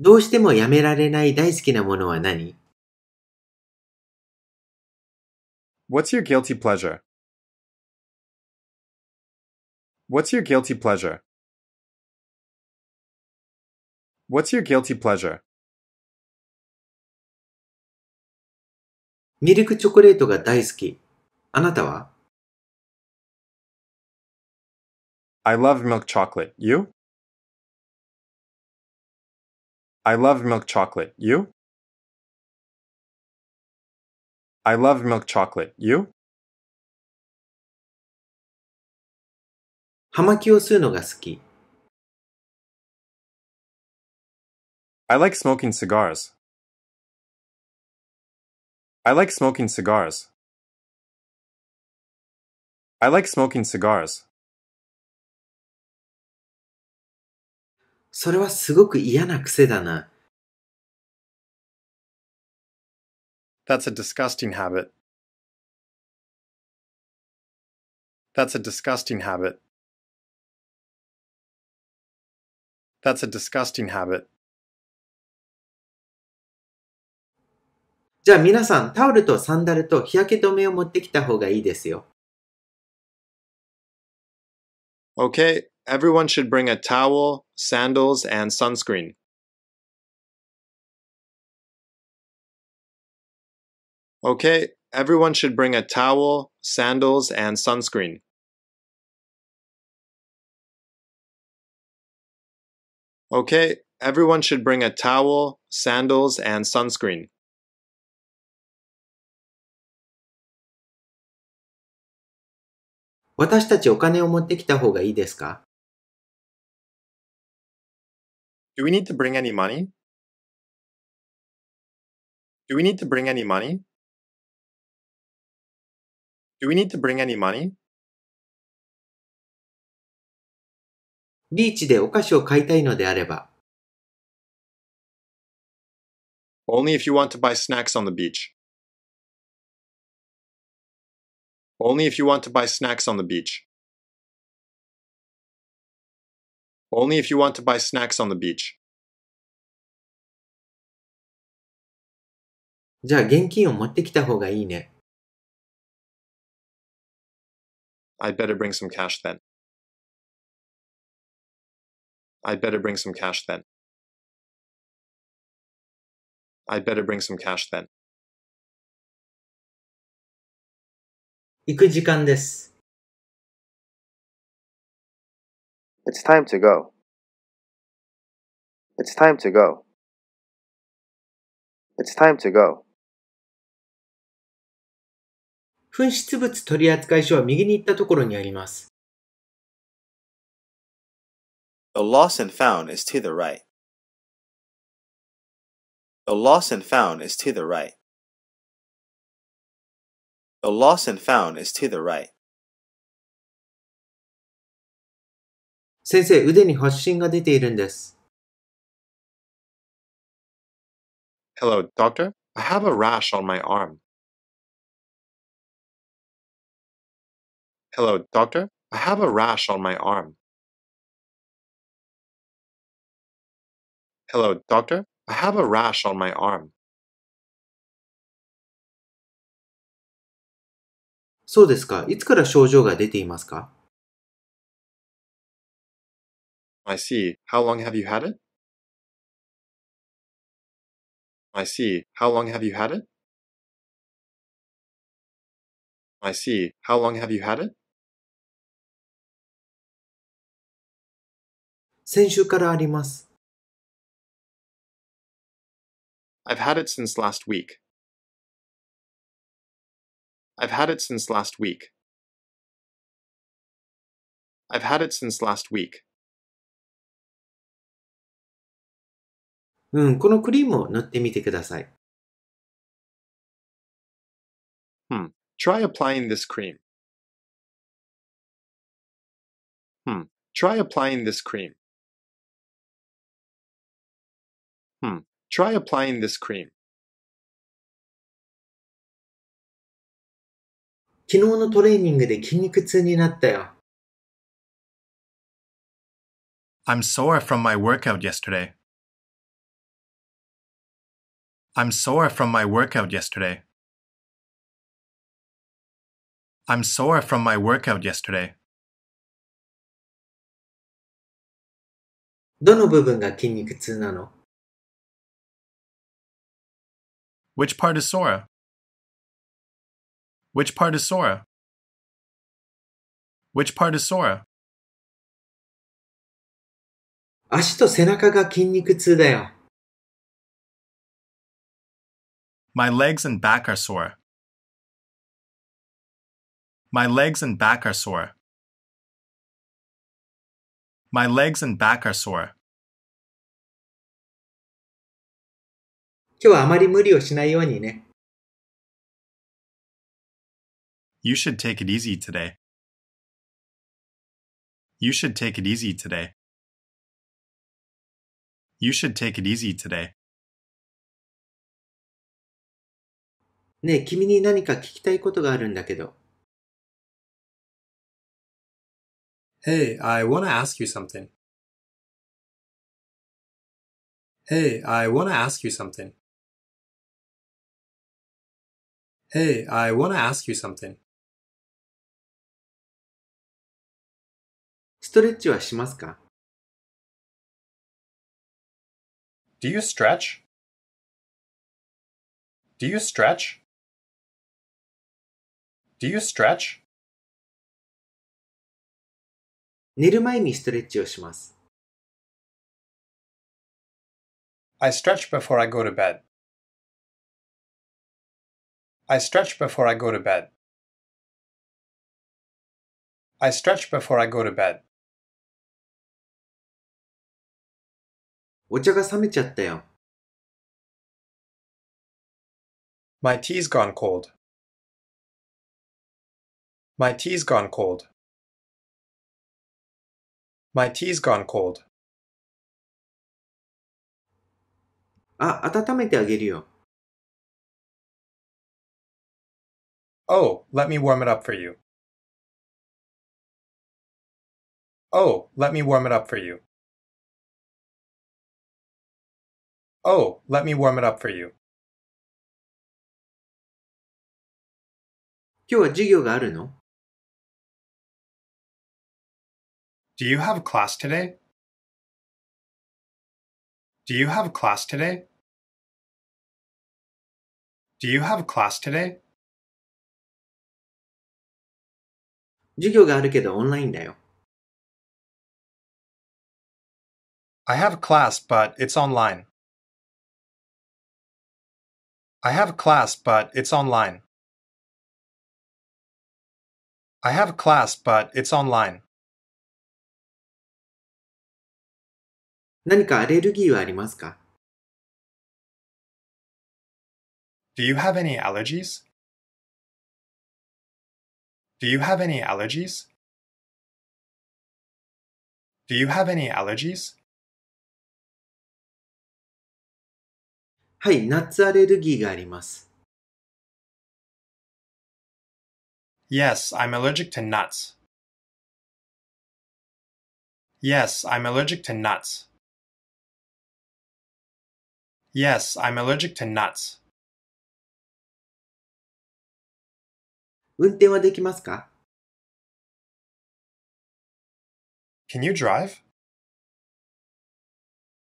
どうしてもやめられない大好きなものは何 What's your guilty pleasure? What's your guilty pleasure? What's your guilty pleasure? ミルクチョコレートが大好き。あなたは I love milk chocolate. You? I love milk chocolate. You? I love milk chocolate. You? 葉巻を吸うのが好き。I like smoking cigars. I like smoking cigars. I like smoking cigars. それはすごく嫌な癖だな。That's a disgusting habit. That's a disgusting habit. That's a disgusting habit. じゃあ皆さん、タオルとサンダルと日焼け止めを持ってきた方がいいですよ。Okay, everyone should bring a towel, sandals, and sunscreen. Okay, everyone should bring a towel, sandals, and sunscreen. Okay, everyone should bring a towel, sandals, and sunscreen. 私たちお金を持ってきた方がいいですか ?Do we need to bring any money?Do we need to bring any money?Do we need to bring any money? ビーチでお菓子を買いたいのであれば。Only if you want to buy snacks on the beach. Only if you want to buy snacks on the beach. Only if you want to buy snacks on the beach. しゃあ現金を持ってきた方かいいね i better bring some cash then. I'd better bring some cash then. I'd better bring some cash then. 行く時間です。It's time to go. It's time to go. It's time to go. 紛失物取扱所は右に行ったところにあります。The l o s s and found is to the right. The l o s s and found is to the right. The lost and found is to the right. 先生、腕に発疹が出ているんです。Hello, doctor. I have a rash on my arm. Hello, doctor. I have a rash on my arm. Hello, doctor. I have a rash on my arm. そうですか。いつから症状が出ていますか I see. How long have you had it? I see. How long have you had it? I see. How long have you had it? 先週からあります。I've had it since last week. I've had it since last week. I've had it since last week. うん、このクリームを塗ってみてください。Hmm. Try applying this cream. Hmm. Try applying this cream. Hmm. Try applying this cream. 昨日のトレーニングで筋肉痛になったよ。I'm sore from my workout yesterday. I'm sore from my workout yesterday. I'm sore from my workout yesterday. どの部分が筋肉痛なの ?Which part is sore? Which part is Sora? Which part is Sora? 足と背中が筋肉痛だよ。My legs and back are sore. My legs and back are sore. My legs and back are sore. 今日はあまり無理をしないようにね。You should take it easy today. You should take it easy today. You should take it easy today. ねえ、君に何か聞きたいことがあるんだけど。Hey, I wanna ask you something. Hey, I wanna ask you something. Hey, I wanna ask you something. トレッチはしますか Do you stretch? Do you stretch? Do you stretch? 寝る前にストレッチをします。I stretch before I go to bed. I stretch before I go to bed. I stretch before I go to bed. お茶が冷めちゃったよ。My tea's gone cold. My tea's gone cold. My tea's gone cold. あ、温めてあげるよ。Oh, let me warm it up for you. Oh, let me warm it up for you. Oh, let me warm it up for you. 今日は授業があるの Do you have class today? Do you have class today? Do you have class today? 授業があるけどオンラインだよ。I have class, but it's online. I have a class, but it's online. I have a class, but it's online. 何かアレルギーはありますか Do you have any allergies? Do you have any allergies? Do you have any allergies? はい、ナッツアレルギーがあります。Yes, I'm allergic to nuts. Yes, I'm allergic to nuts. Yes, I'm allergic to nuts. 運転はできますか Can you drive?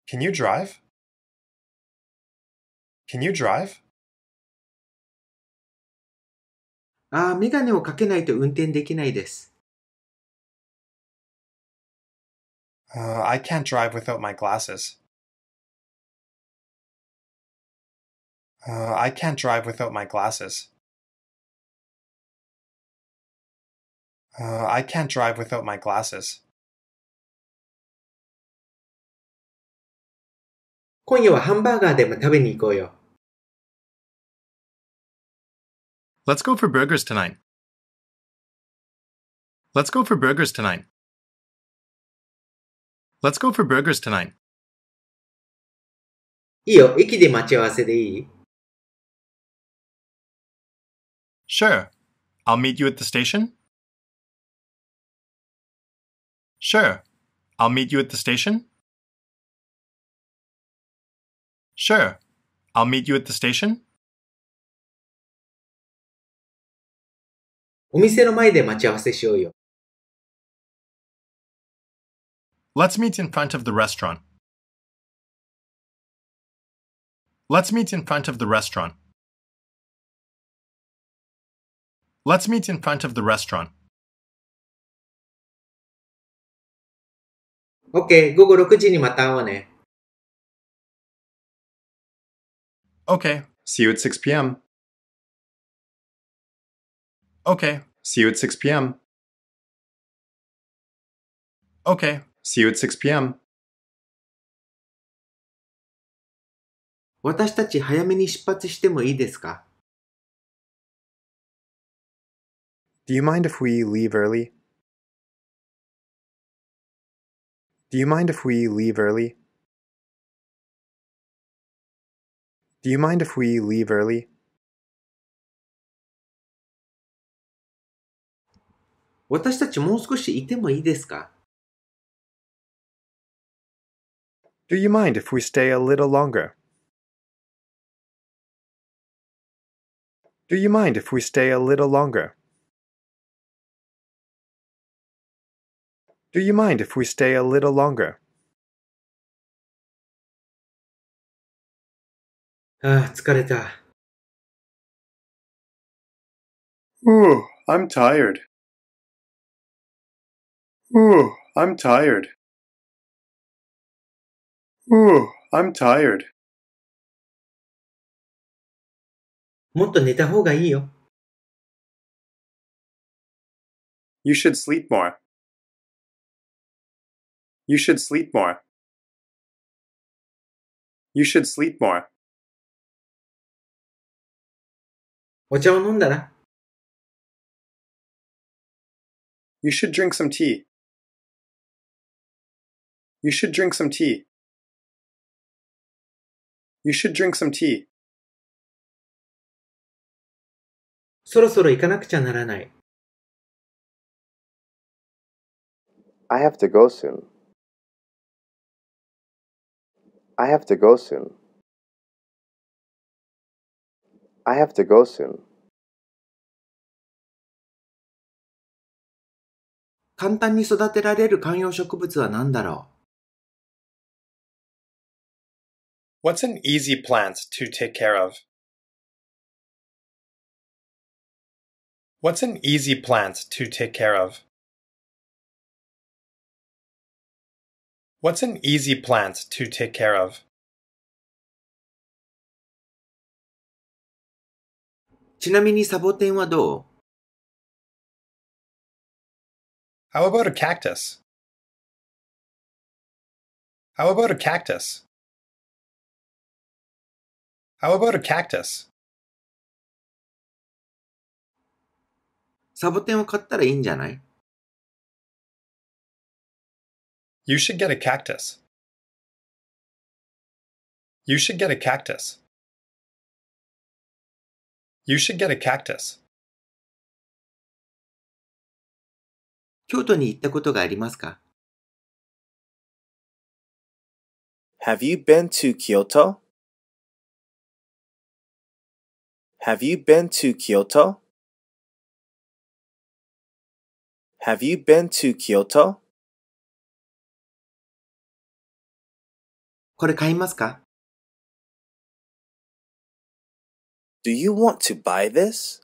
Can you drive? Can you drive? ああ、メガネをかけないと運転できないです。Uh, I can't drive without my glasses. Uh, I can't drive without my glasses. Uh, I can't drive without my glasses. 今夜はハンバーガーでも食べに行こうよ。Let's go for burgers tonight. Let's go for burgers tonight. Let's go for burgers tonight. Sure. I'll meet you at the station. Sure. I'll meet you at the station. Sure. I'll meet you at the station. お店の前で待ち合わせしようよ。Let's meet in front of the restaurant. Let's meet in front of the restaurant. Let's meet in front of the restaurant. OK, a y 午後6時にまた会おうね。OK, a y see you at 6 p.m. Okay. See you at 6 p.m. Okay. See you at 6 p.m. 私たち早めに出発してもいいですか Do you mind if we leave early? Do you mind if we leave early? Do you mind if we leave early? 私たちもう少しいてもいいですか Do you mind if we stay a little longer? Do you mind if we stay a little longer? Do you mind if we stay a little longer? ああ、疲れた。Ooh, ah, I'm tired. Ooh, I'm tired. Ooh, I'm tired. You should sleep more. You should sleep more. You should sleep more. お茶を飲んだら You should drink some tea. You should drink some tea. You should drink some tea. そろそろ行かなくちゃならない。I have to go soon. I have to go soon. I have to go soon. 簡単に育てられる観葉植物は何だろう What's an easy plant to take care of? What's an easy plant to take care of? What's an easy plant to take care of? How about a cactus? How about a cactus? How about a cactus? サボテンを買ったらいいんじゃない ?You should get a cactus. You should get a cactus. You should get a cactus. 京都に行ったことがありますか Have you been to Kyoto? Have you been to Kyoto? Have you been to Kyoto? これ買いますか Do you want to buy this?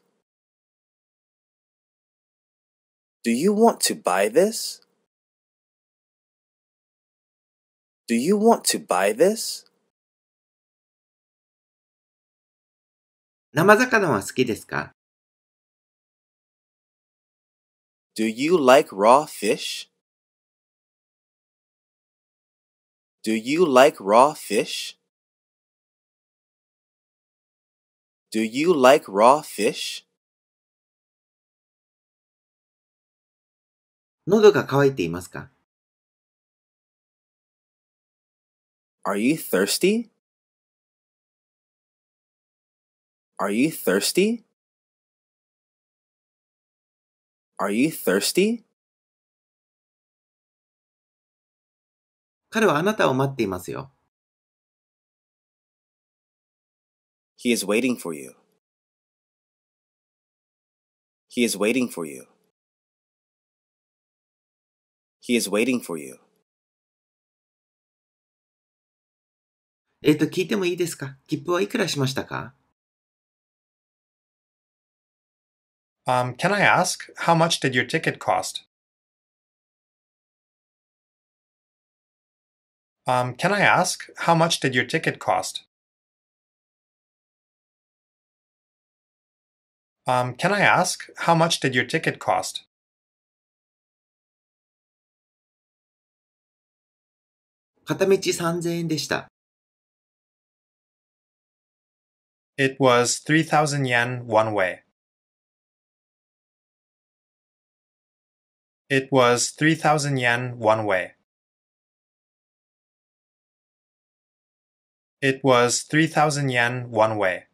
Do you want to buy this? Do you want to buy this? 生魚は好きですか Do you like raw fish? Do you like raw fish? Do you like raw fish? 喉が渇いていますか Are you thirsty? Are you thirsty? Are you thirsty? 彼はあなたを待っていますよ。He is waiting for you. He is waiting for you. He is waiting for you. えっと、聞いてもいいですか切符はいくらしましたか Um, can I ask, how much did your ticket cost? Um, can I ask, how much did your ticket cost? Um, can I ask, how much did your ticket cost? It was 3,000 yen one way. It was 3,000 yen one way. It was 3,000 yen one way.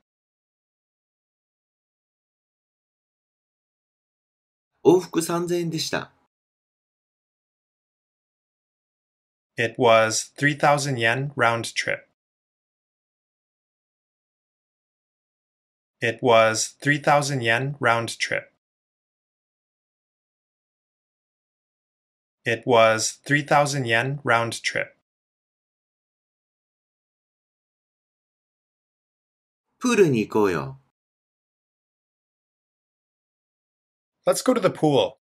It was 3,000 yen round trip. It was 3,000 yen round trip. It was 3,000 yen round trip. let us go to the pool.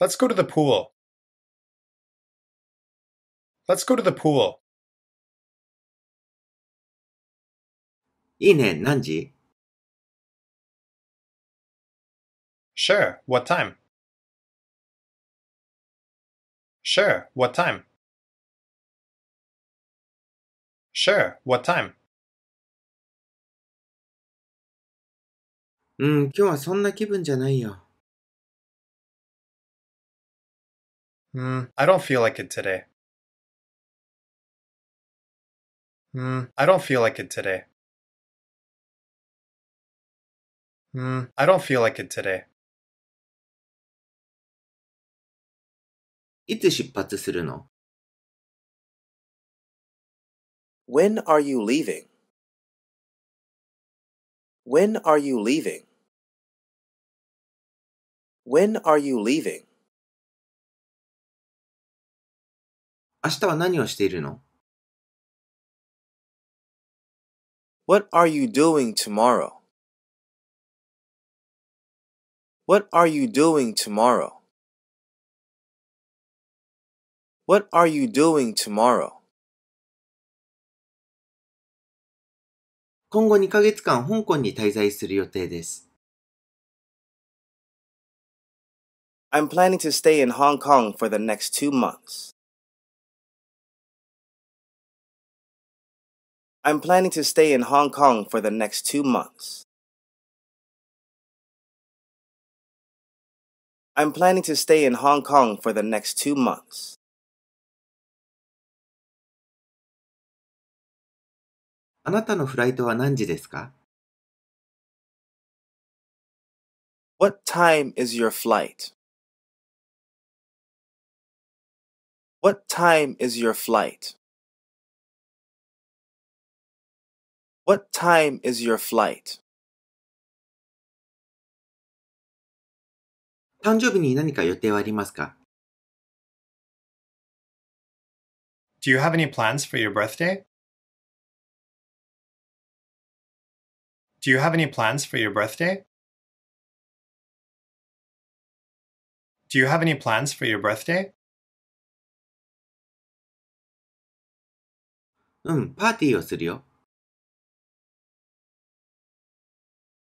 Let's go to the pool. Let's go to the pool. いいね、何時 Sure, what time? Sure, what time? Sure, what time? うん、今日はそんな気分じゃないよ。Mm, I don't feel like it today. Mm, I don't feel like it today. Mm, I don't feel like it today. いつ出発するの ?When are you leaving?When are you leaving?When are you leaving? 明日は何をしているの ?What are you doing tomorrow? What are you doing tomorrow? What are you doing tomorrow? 今後2ヶ月間香港に滞在する予定です。I'm planning to stay in Hong Kong for the next two months. I'm planning to stay in Hong Kong for the next two months. I'm planning to stay in Hong Kong for the next two months. あなたのフライトは何時ですか ?What time is your flight?What time is your flight?What time is your flight? 誕生日に何か予定はありますか Do you have any plans for your birthday? Do you have any plans for your birthday? Do you have any plans for your birthday? Hmm,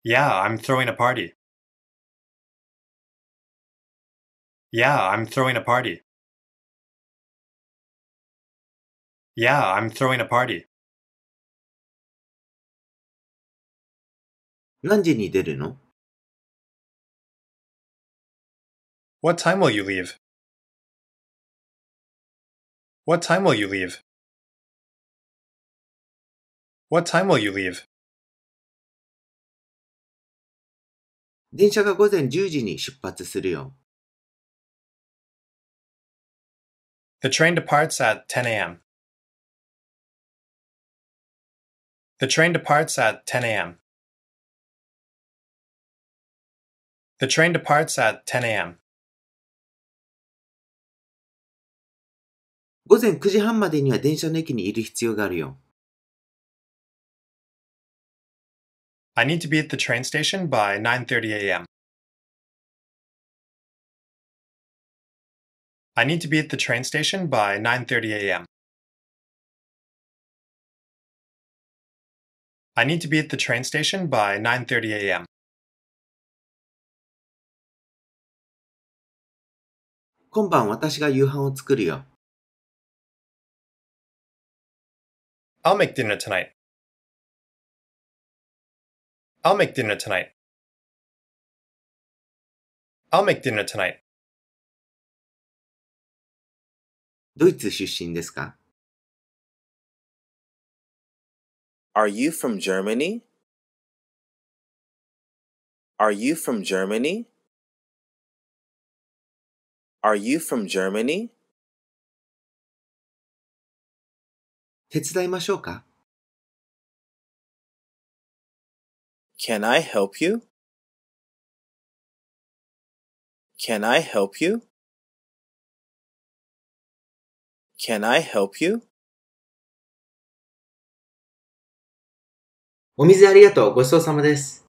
yeah, i I'm throwing a party. Yeah, I'm throwing a party. Yeah, I'm throwing a party. 何時に出るの ?What time will you leave?What time will you leave?What time will you leave? 電車が午前10時に出発するよ。The train departs at 10 a.m. The train departs at 10 a.m. The train departs at 10 a.m. 午前9時半までには電車の駅にいる必要があるよ。I need to be at the train station by 9:30 a.m. I need to be at the train station by 9:30 a.m. I need to be at the train station by 9:30 a.m. 今晩私が夕飯を作るよ。I'll make dinner tonight. I'll make dinner tonight. I'll make dinner tonight. ドイツ出身ですか ?Are you from Germany? Are you from Germany? Are you from Germany? 手伝いましょうか Can I help you? Can I help you? Can I help you? お水ありがとう。ごちそうさまです。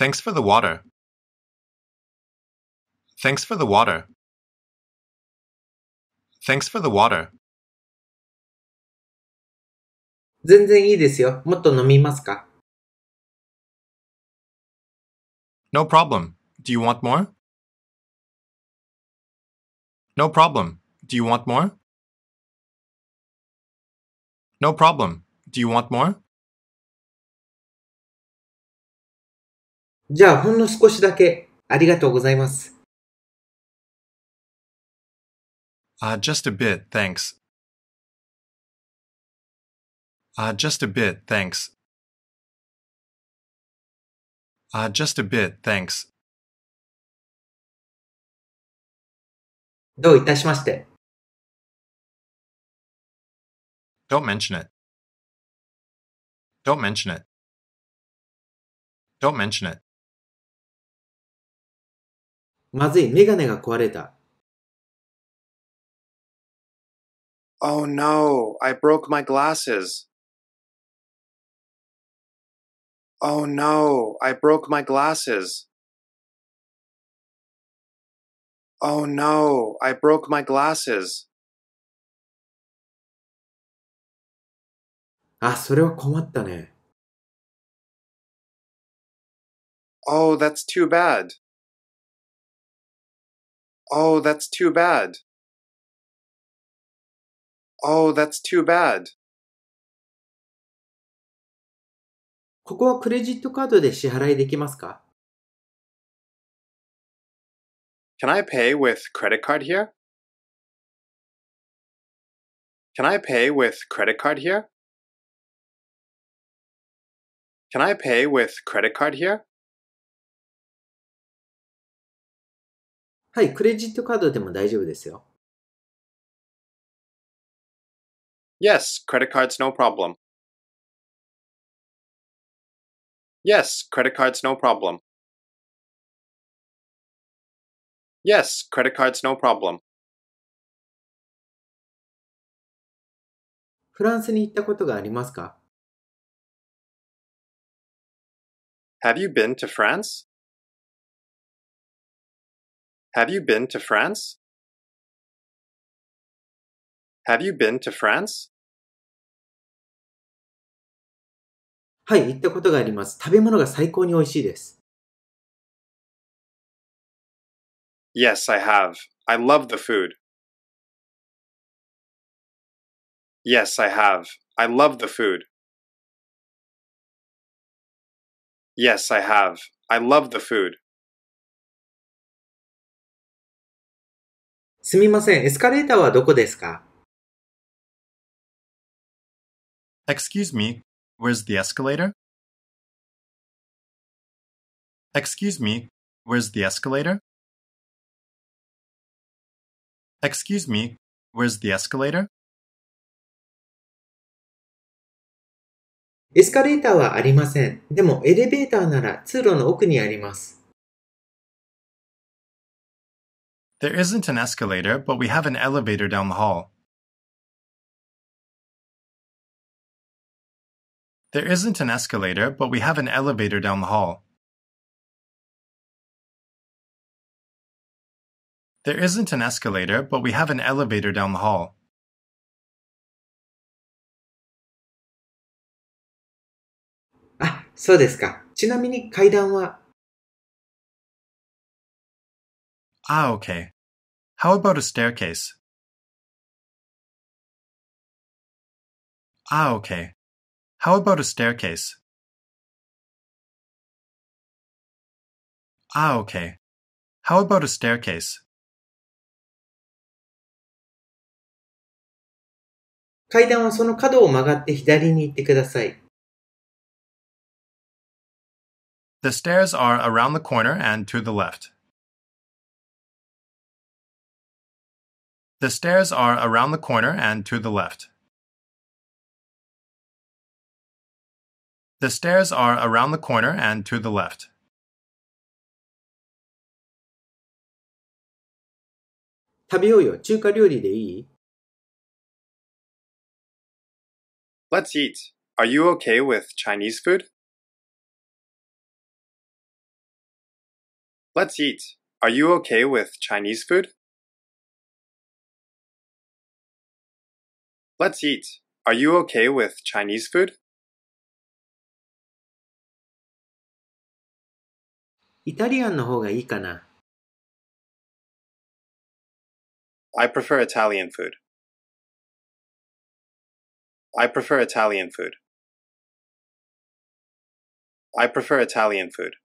Thanks for the water. Thanks for the water. Thanks for the water. 全然いいですよ。もっと飲みますか No problem. Do you want more? No problem. Do you want more? No problem. Do you want more? じゃあ、ほんの少しだけ。ありがとうございます。Uh, just a bit, thanks. Uh, just a bit, thanks. Uh, just a bit, thanks. do not mention it. Don't mention it. Don't mention it. まずい、メガネが壊れた。Oh no, I broke my glasses. Oh no, I broke my glasses. Oh no, I broke my glasses. Oh, that's too bad. Oh, that's too bad. Oh, that's too bad. ここはクレジットカードで支払いできますか Can I pay with credit card here? Can I pay with credit card here? Can I pay with credit card here? はい、クレジットカードでも大丈夫ですよ。Yes, credit card's no problem. Yes, credit card's no problem. Yes, credit card's no problem. フランスに行ったことがありますか Have you been to France? Have you been to France? Have you been to France? はい、行ったことがあります。食べ物が最高に美味しいです。Yes, I have. I love the food. Yes, I have. I love the food. Yes, I have. I love the food. すみません、エスカレーターはどこですか Excuse me, where's the escalator? Excuse me, where's the escalator? Excuse me, where's the escalator? エスカレーターはありません。でもエレベーターなら通路の奥にあります。There isn't an escalator, but we have an elevator down the hall. There isn't an escalator, but we have an elevator down the hall. There isn't an escalator, but we have an elevator down the hall. Ah, Ah, okay. How about a staircase? Ah, okay. How about a staircase? Ah, okay. How about a staircase? 階段はその角を曲がって左に行ってください。The stairs are around the corner and to the left. The stairs are around the corner and to the left. The stairs are around the corner and to the left. let us eat. Are you okay with Chinese food? Let's eat. Are you okay with Chinese food? Let's eat. Are you okay with Chinese food? イタリアンの方がいいかな I prefer Italian food. I prefer Italian food. I prefer Italian food.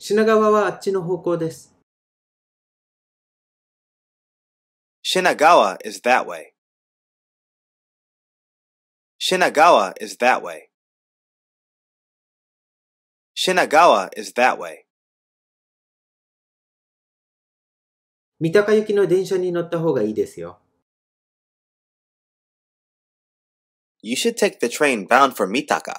品川はあっちの方向です。Shinagawa is that way. Shinagawa is that way. Shinagawa is that way. 三鷹行きの電車に乗った方がいいですよ。You should take the train bound for Mitaka.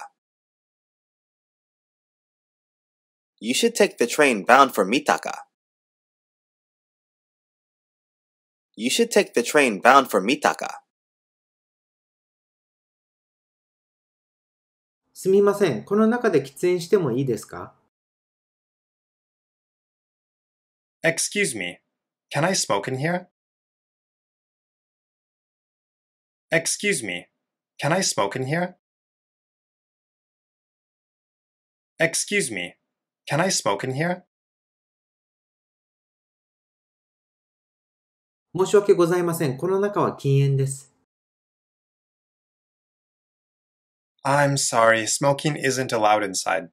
You should take the train bound for Mitaka. You should take the train bound for Mitaka. すみません、この中で喫煙してもいいですか ?Excuse me, can I smoke in here?Excuse me, can I smoke in here?Excuse me, can I smoke in here? 申し訳ございません。この中は禁煙です。I'm sorry, smoking isn't allowed inside.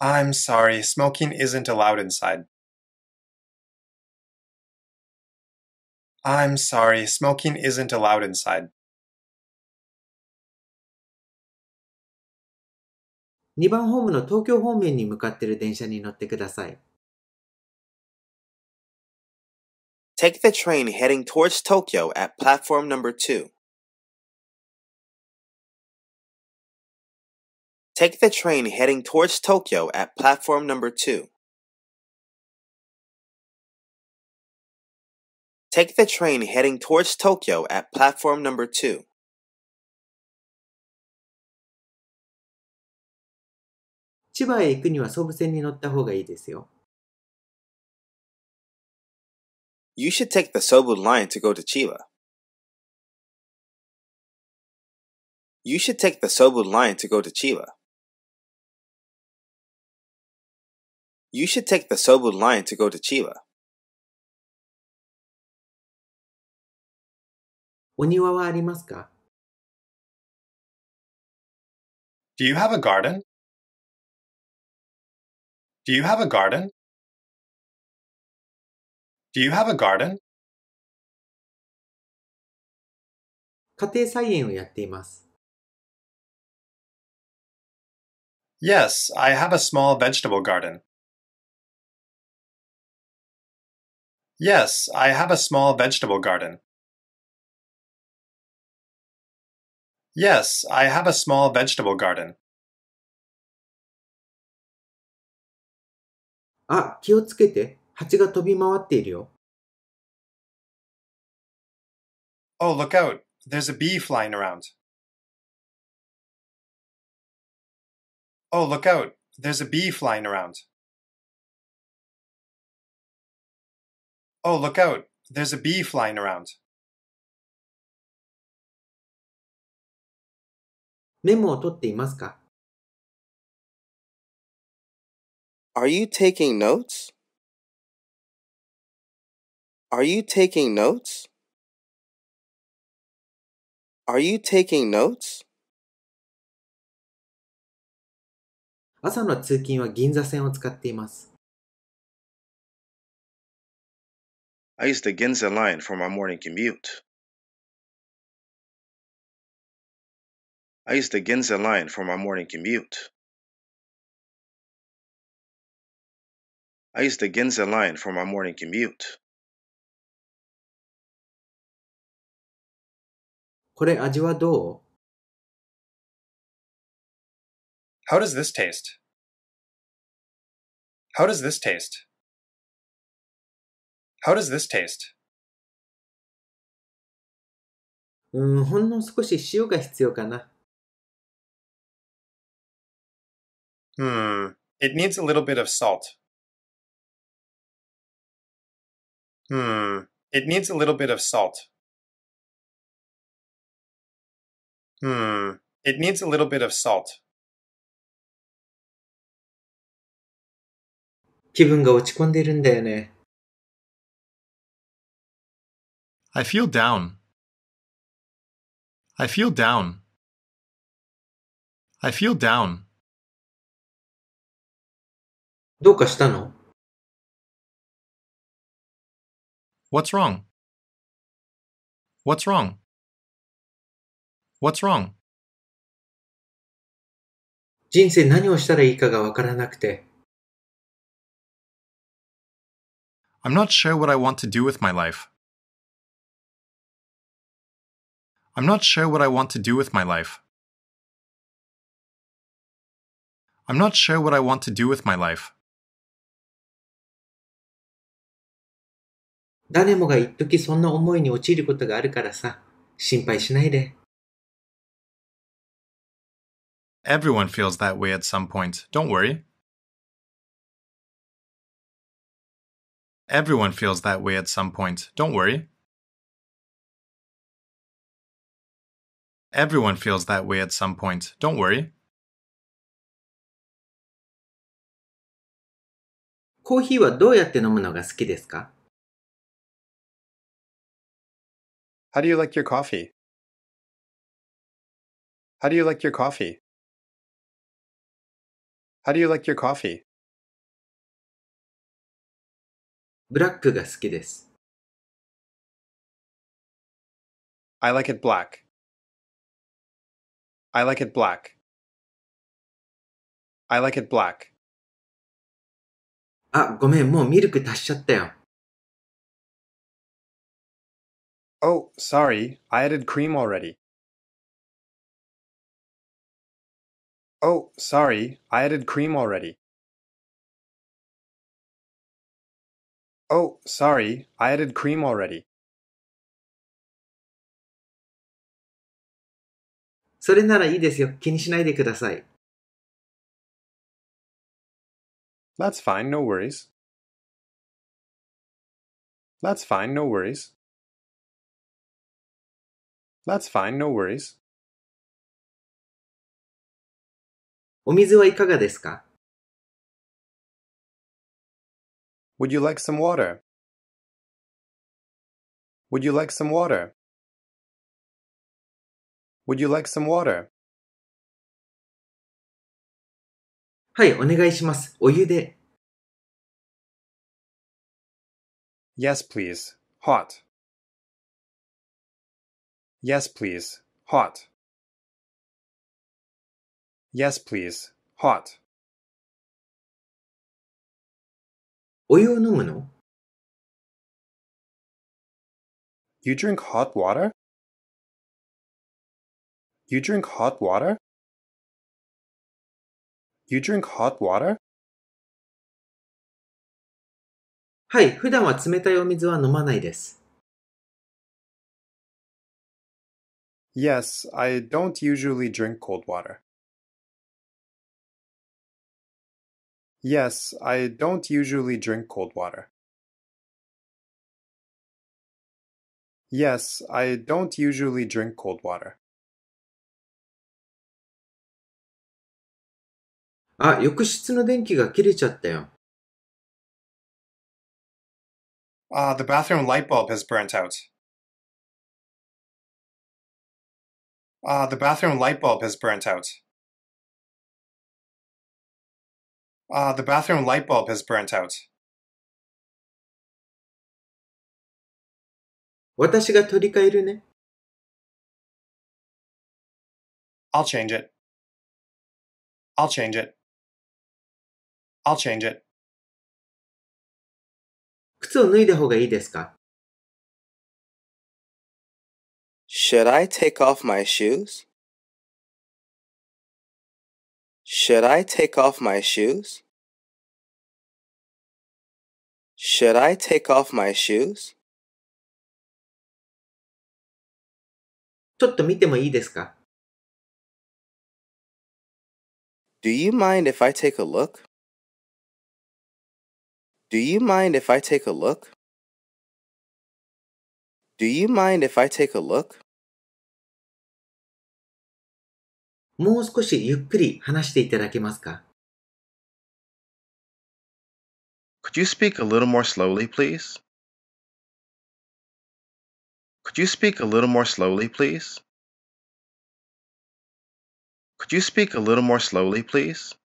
I'm sorry, smoking isn't allowed inside. I'm sorry, smoking isn't allowed inside. 2番ホームの東京方面に向かっている電車に乗ってください。Take the train heading towards Tokyo at platform number 2. Take the train heading towards Tokyo at platform number 2. Take the train heading towards Tokyo at platform number 2. You should take the Sobu line to go to Chiba. You should take the Sobu line to go to Chiba. You should take the Sobu line to go to Chiba. Do you have a garden? Do you have a garden? Do you have a garden? 家庭菜園をやっています。Yes, I have a small vegetable garden. Yes, I have a small vegetable garden. Yes, I have a small vegetable garden. Oh, look out. There's a bee flying around. Oh, look out. There's a bee flying around. Oh, look out. There's a bee flying around. メモを取っていますか Are you taking notes? Are you taking notes? Are you taking notes? 朝の通勤は銀座線を使っています。I use the Ginza Line for my morning commute. I use the Ginza Line for my morning commute. I use the Ginza Line for my morning commute. これ味はどう How does this taste? How does this taste? How does this taste? Hmm, It needs a little bit of salt. Hmm. It needs a little bit of salt. Hmm. It needs a little bit of salt. 気分が落ち込んでいるんだよね。I feel down. I feel down. I feel down. どうかしたの What's wrong? What's wrong? What's wrong? 人生何をしたらいいかがわからなくて、I'm not sure what I want to do with my life. I'm not sure what I want to do with my life. I'm not sure what I want to do with my life. 誰もが一時そんな思いに陥ることがあるからさ、心配しないで。Everyone feels that way at some point, don't worry. Everyone feels that way at some point, don't worry. Everyone feels that way at some point, don't worry. コーヒーはどうやって飲むのが好きですか How do you like your coffee? How do you like your coffee? How do you like your coffee? ブラックが好きです。I like it black. I like it black. I like it black. あ、ごめん、もうミルク足しちゃったよ。Oh, ah, sorry, I added cream already. Oh, sorry, I added cream already. Oh, sorry, I added cream already. それならいいですよ。気にしないでください。That's fine, no worries. That's fine, no worries. That's fine, no worries. お水はいかがですか Would you like some water? Would you like some water? Would you like some water? はい、お願いします。お湯で。Yes, please. Hot. Yes, please. Hot. Yes, please. Hot. お湯を飲むの You drink hot water? You drink hot water? You drink hot water? はい、普段は冷たいお水は飲まないです。Yes, I don't usually drink cold water. Yes, I don't usually drink cold water. Yes, I don't usually drink cold water. あ、浴室の電気が切れちゃったよ。あ、h the bathroom light bulb has burnt out. あ、h the bathroom light bulb has burnt out. あ、h the bathroom light bulb has burnt out. 私が取り替えるね。I'll change it. I'll change it. I'll change it. 靴を脱いだ方がいいですか Should I take off my shoes? Should I take off my shoes? Should I take off my shoes? ちょっと見てもいいですか Do you mind if I take a look? Do you mind if I take a look? Do you mind if I take a look? もう少しゆっくり話していただけますか Could you speak a little more slowly, please? Could you speak a little more slowly, please? Could you speak a little more slowly, please?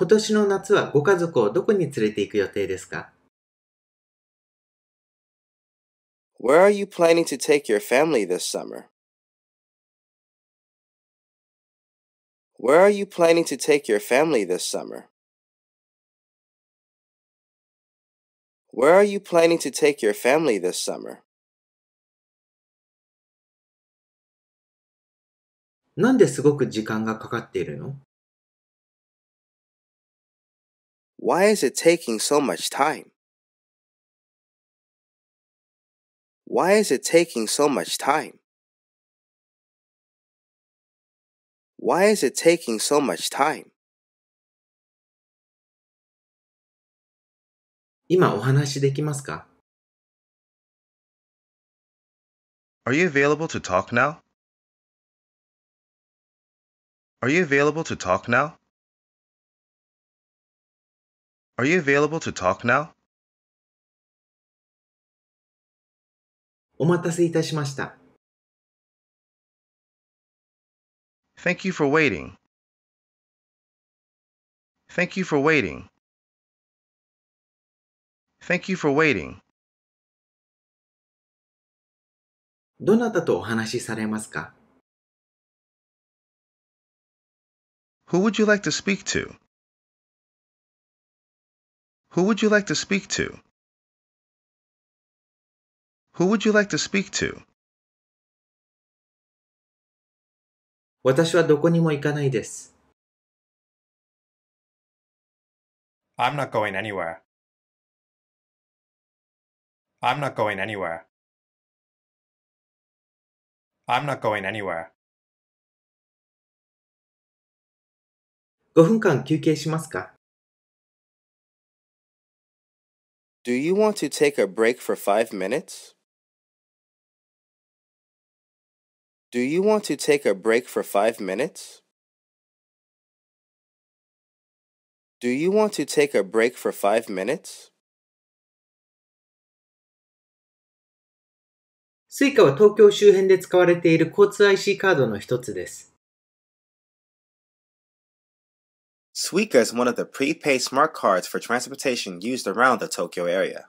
今年の夏はご家族をどこに連れて行く予定ですか Where are you planning to take your family this summer? Where are you planning to take your family this summer? Where are you planning to take your family this summer? なんですごく時間がかかっているの Why is it taking so much time? Why is it taking so much time? Why is it taking so much time? 今お話しできますか Are you available to talk now? Are you available to talk now? Are you available to talk now? お待たせいたしました。Thank you for waiting. Thank you for waiting. Thank you for waiting. どなたとお話しされますか Who would you like to speak to? Who would you like to speak to? Who would you like to speak to? 私はどこにも行かないです。I'm not going anywhere. I'm not going anywhere. I'm not going anywhere. 5分間休憩しますか Do you want to take a break for five minutes? Do you want to take a break for five minutes? Do you want to take a break for five minutes? Suica IC カードの一つです。Suica is one of the prepaid smart cards for transportation used around the Tokyo area.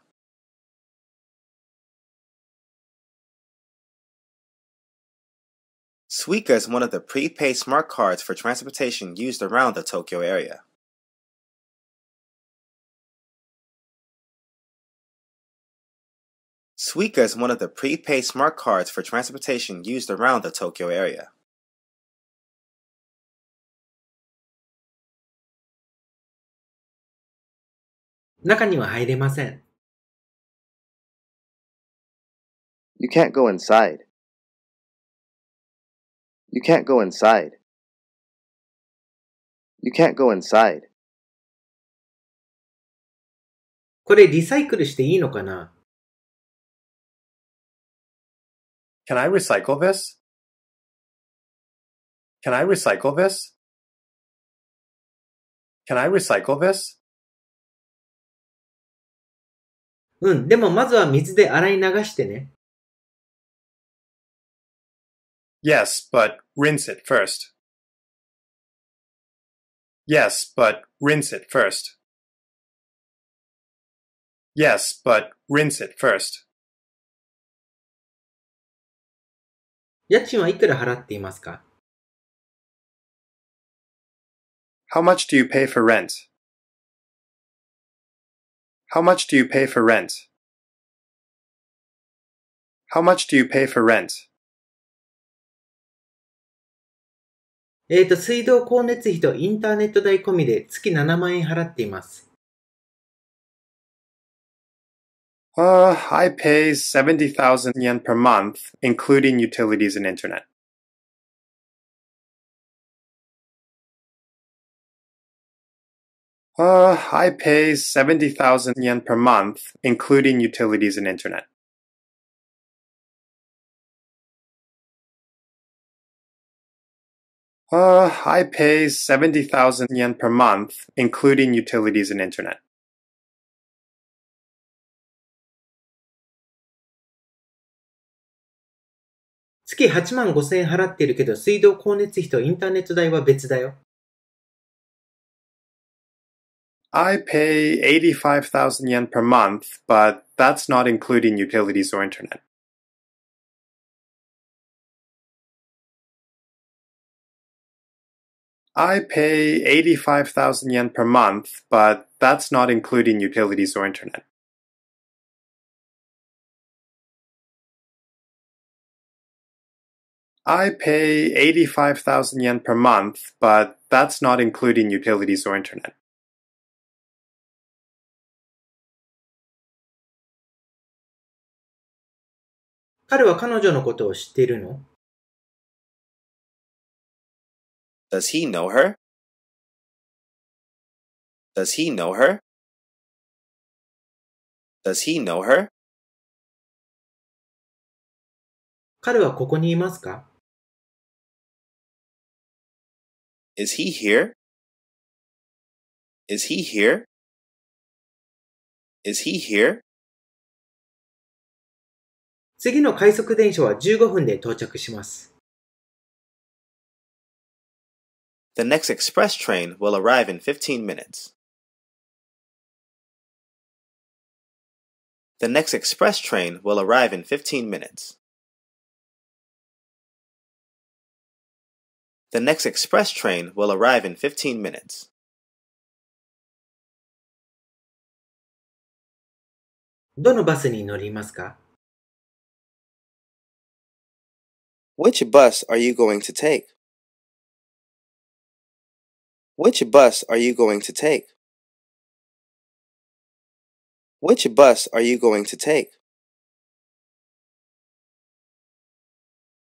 Suica is one of the prepaid smart cards for transportation used around the Tokyo area. Suica is one of the prepaid smart cards for transportation used around the Tokyo area. 中には入れません。You can't go inside. You can't go inside. You can't go inside. これリサイクルしていいのかな Can I recycle this? Can I recycle this? Can I recycle this? うん。でもまずは水で洗い流してね。Yes, but rinse it first. Yes, but rinse it first. Yes, but rinse it first. 家賃はいくら払っていますか ?How much do you pay for rent? How much do you pay for rent? How much do you pay for rent? えっ、ー、と、水道、光熱費とインターネット代込みで月7万円払っています。Uh, I pay 70,000 yen per month, including utilities and internet. Uh, I pay 70,000 yen per month, including utilities and internet. Uh, I pay 70,000 yen per month, including utilities and internet. 月8万5千円払ってるけど、水道、光熱費とインターネット代は別だよ。I pay 85,000 yen per month, but that's not including utilities or internet. I pay 85,000 yen per month, but that's not including utilities or internet. I pay 85,000 yen per month, but that's not including utilities or internet. 彼は彼女のことを知っているの Does he know her? Does he know her? Does he know her? 彼はここにいますか Is he here? Is he here? Is he here? 次の快速電車は15分で到着します。The next express train will arrive in 15 minutes. The next express train will arrive in 15 minutes. The next express train will arrive in 15 minutes. どのバスに乗りますか Which bus are you going to take? Which bus are you going to take? Which bus are you going to take?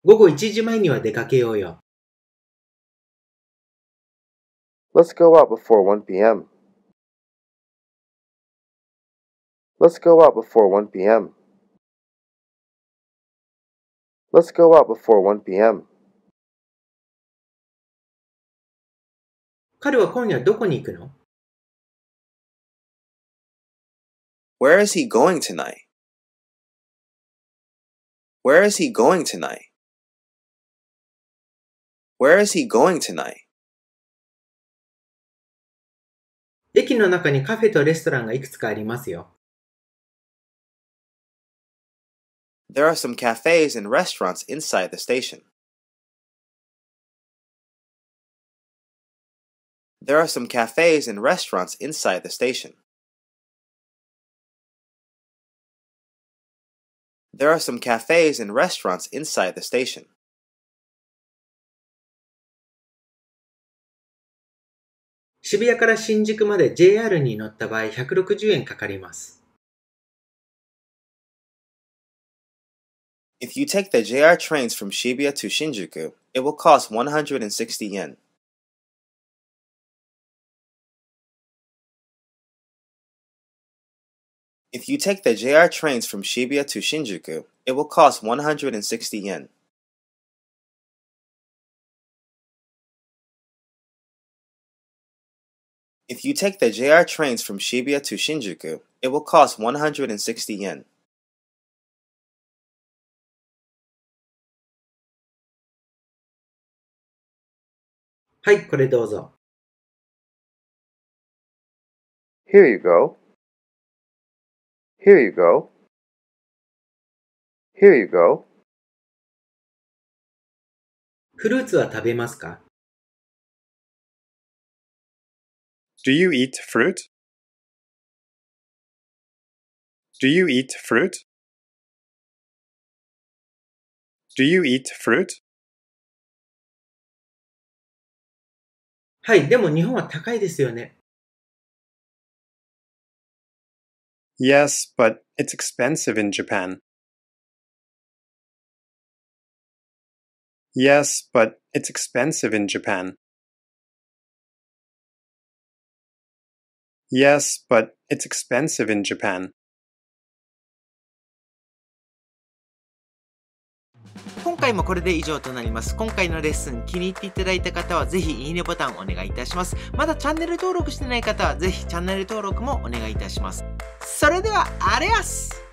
午後1時前には出かけようよ。Let's go out before 1 p.m. Let's go out before 1 p.m. Let's go out before 1 p.m. 彼は今夜どこに行くの ?Where is he going tonight? Where is he going tonight? Where is he going tonight? 駅の中にカフェとレストランがいくつかありますよ。There are some cafes and restaurants inside the station. There are some cafes and restaurants inside the station. There are some cafes and restaurants inside the station. Shibuya から新宿まで JR に乗った場合160円かかります。If you take the JR trains from Shibuya to Shinjuku, it will cost 160 yen. If you take the JR trains from Shibuya to Shinjuku, it will cost 160 yen. If you take the JR trains from Shibuya to Shinjuku, it will cost 160 yen. はい、これどうぞ。Here you go. Here you go. Here you go. フルーツは食べますか ?Do you eat fruit? Do you eat fruit? Do you eat fruit? はい、でも日本は高いですよね。Yes, but it's expensive in Japan. Yes, but it's expensive in Japan. Yes, but it's expensive in Japan. 回もこれで以上となります。今回のレッスン気に入っていただいた方はぜひいいねボタンお願いいたします。まだチャンネル登録してない方はぜひチャンネル登録もお願いいたします。それでは、あれやす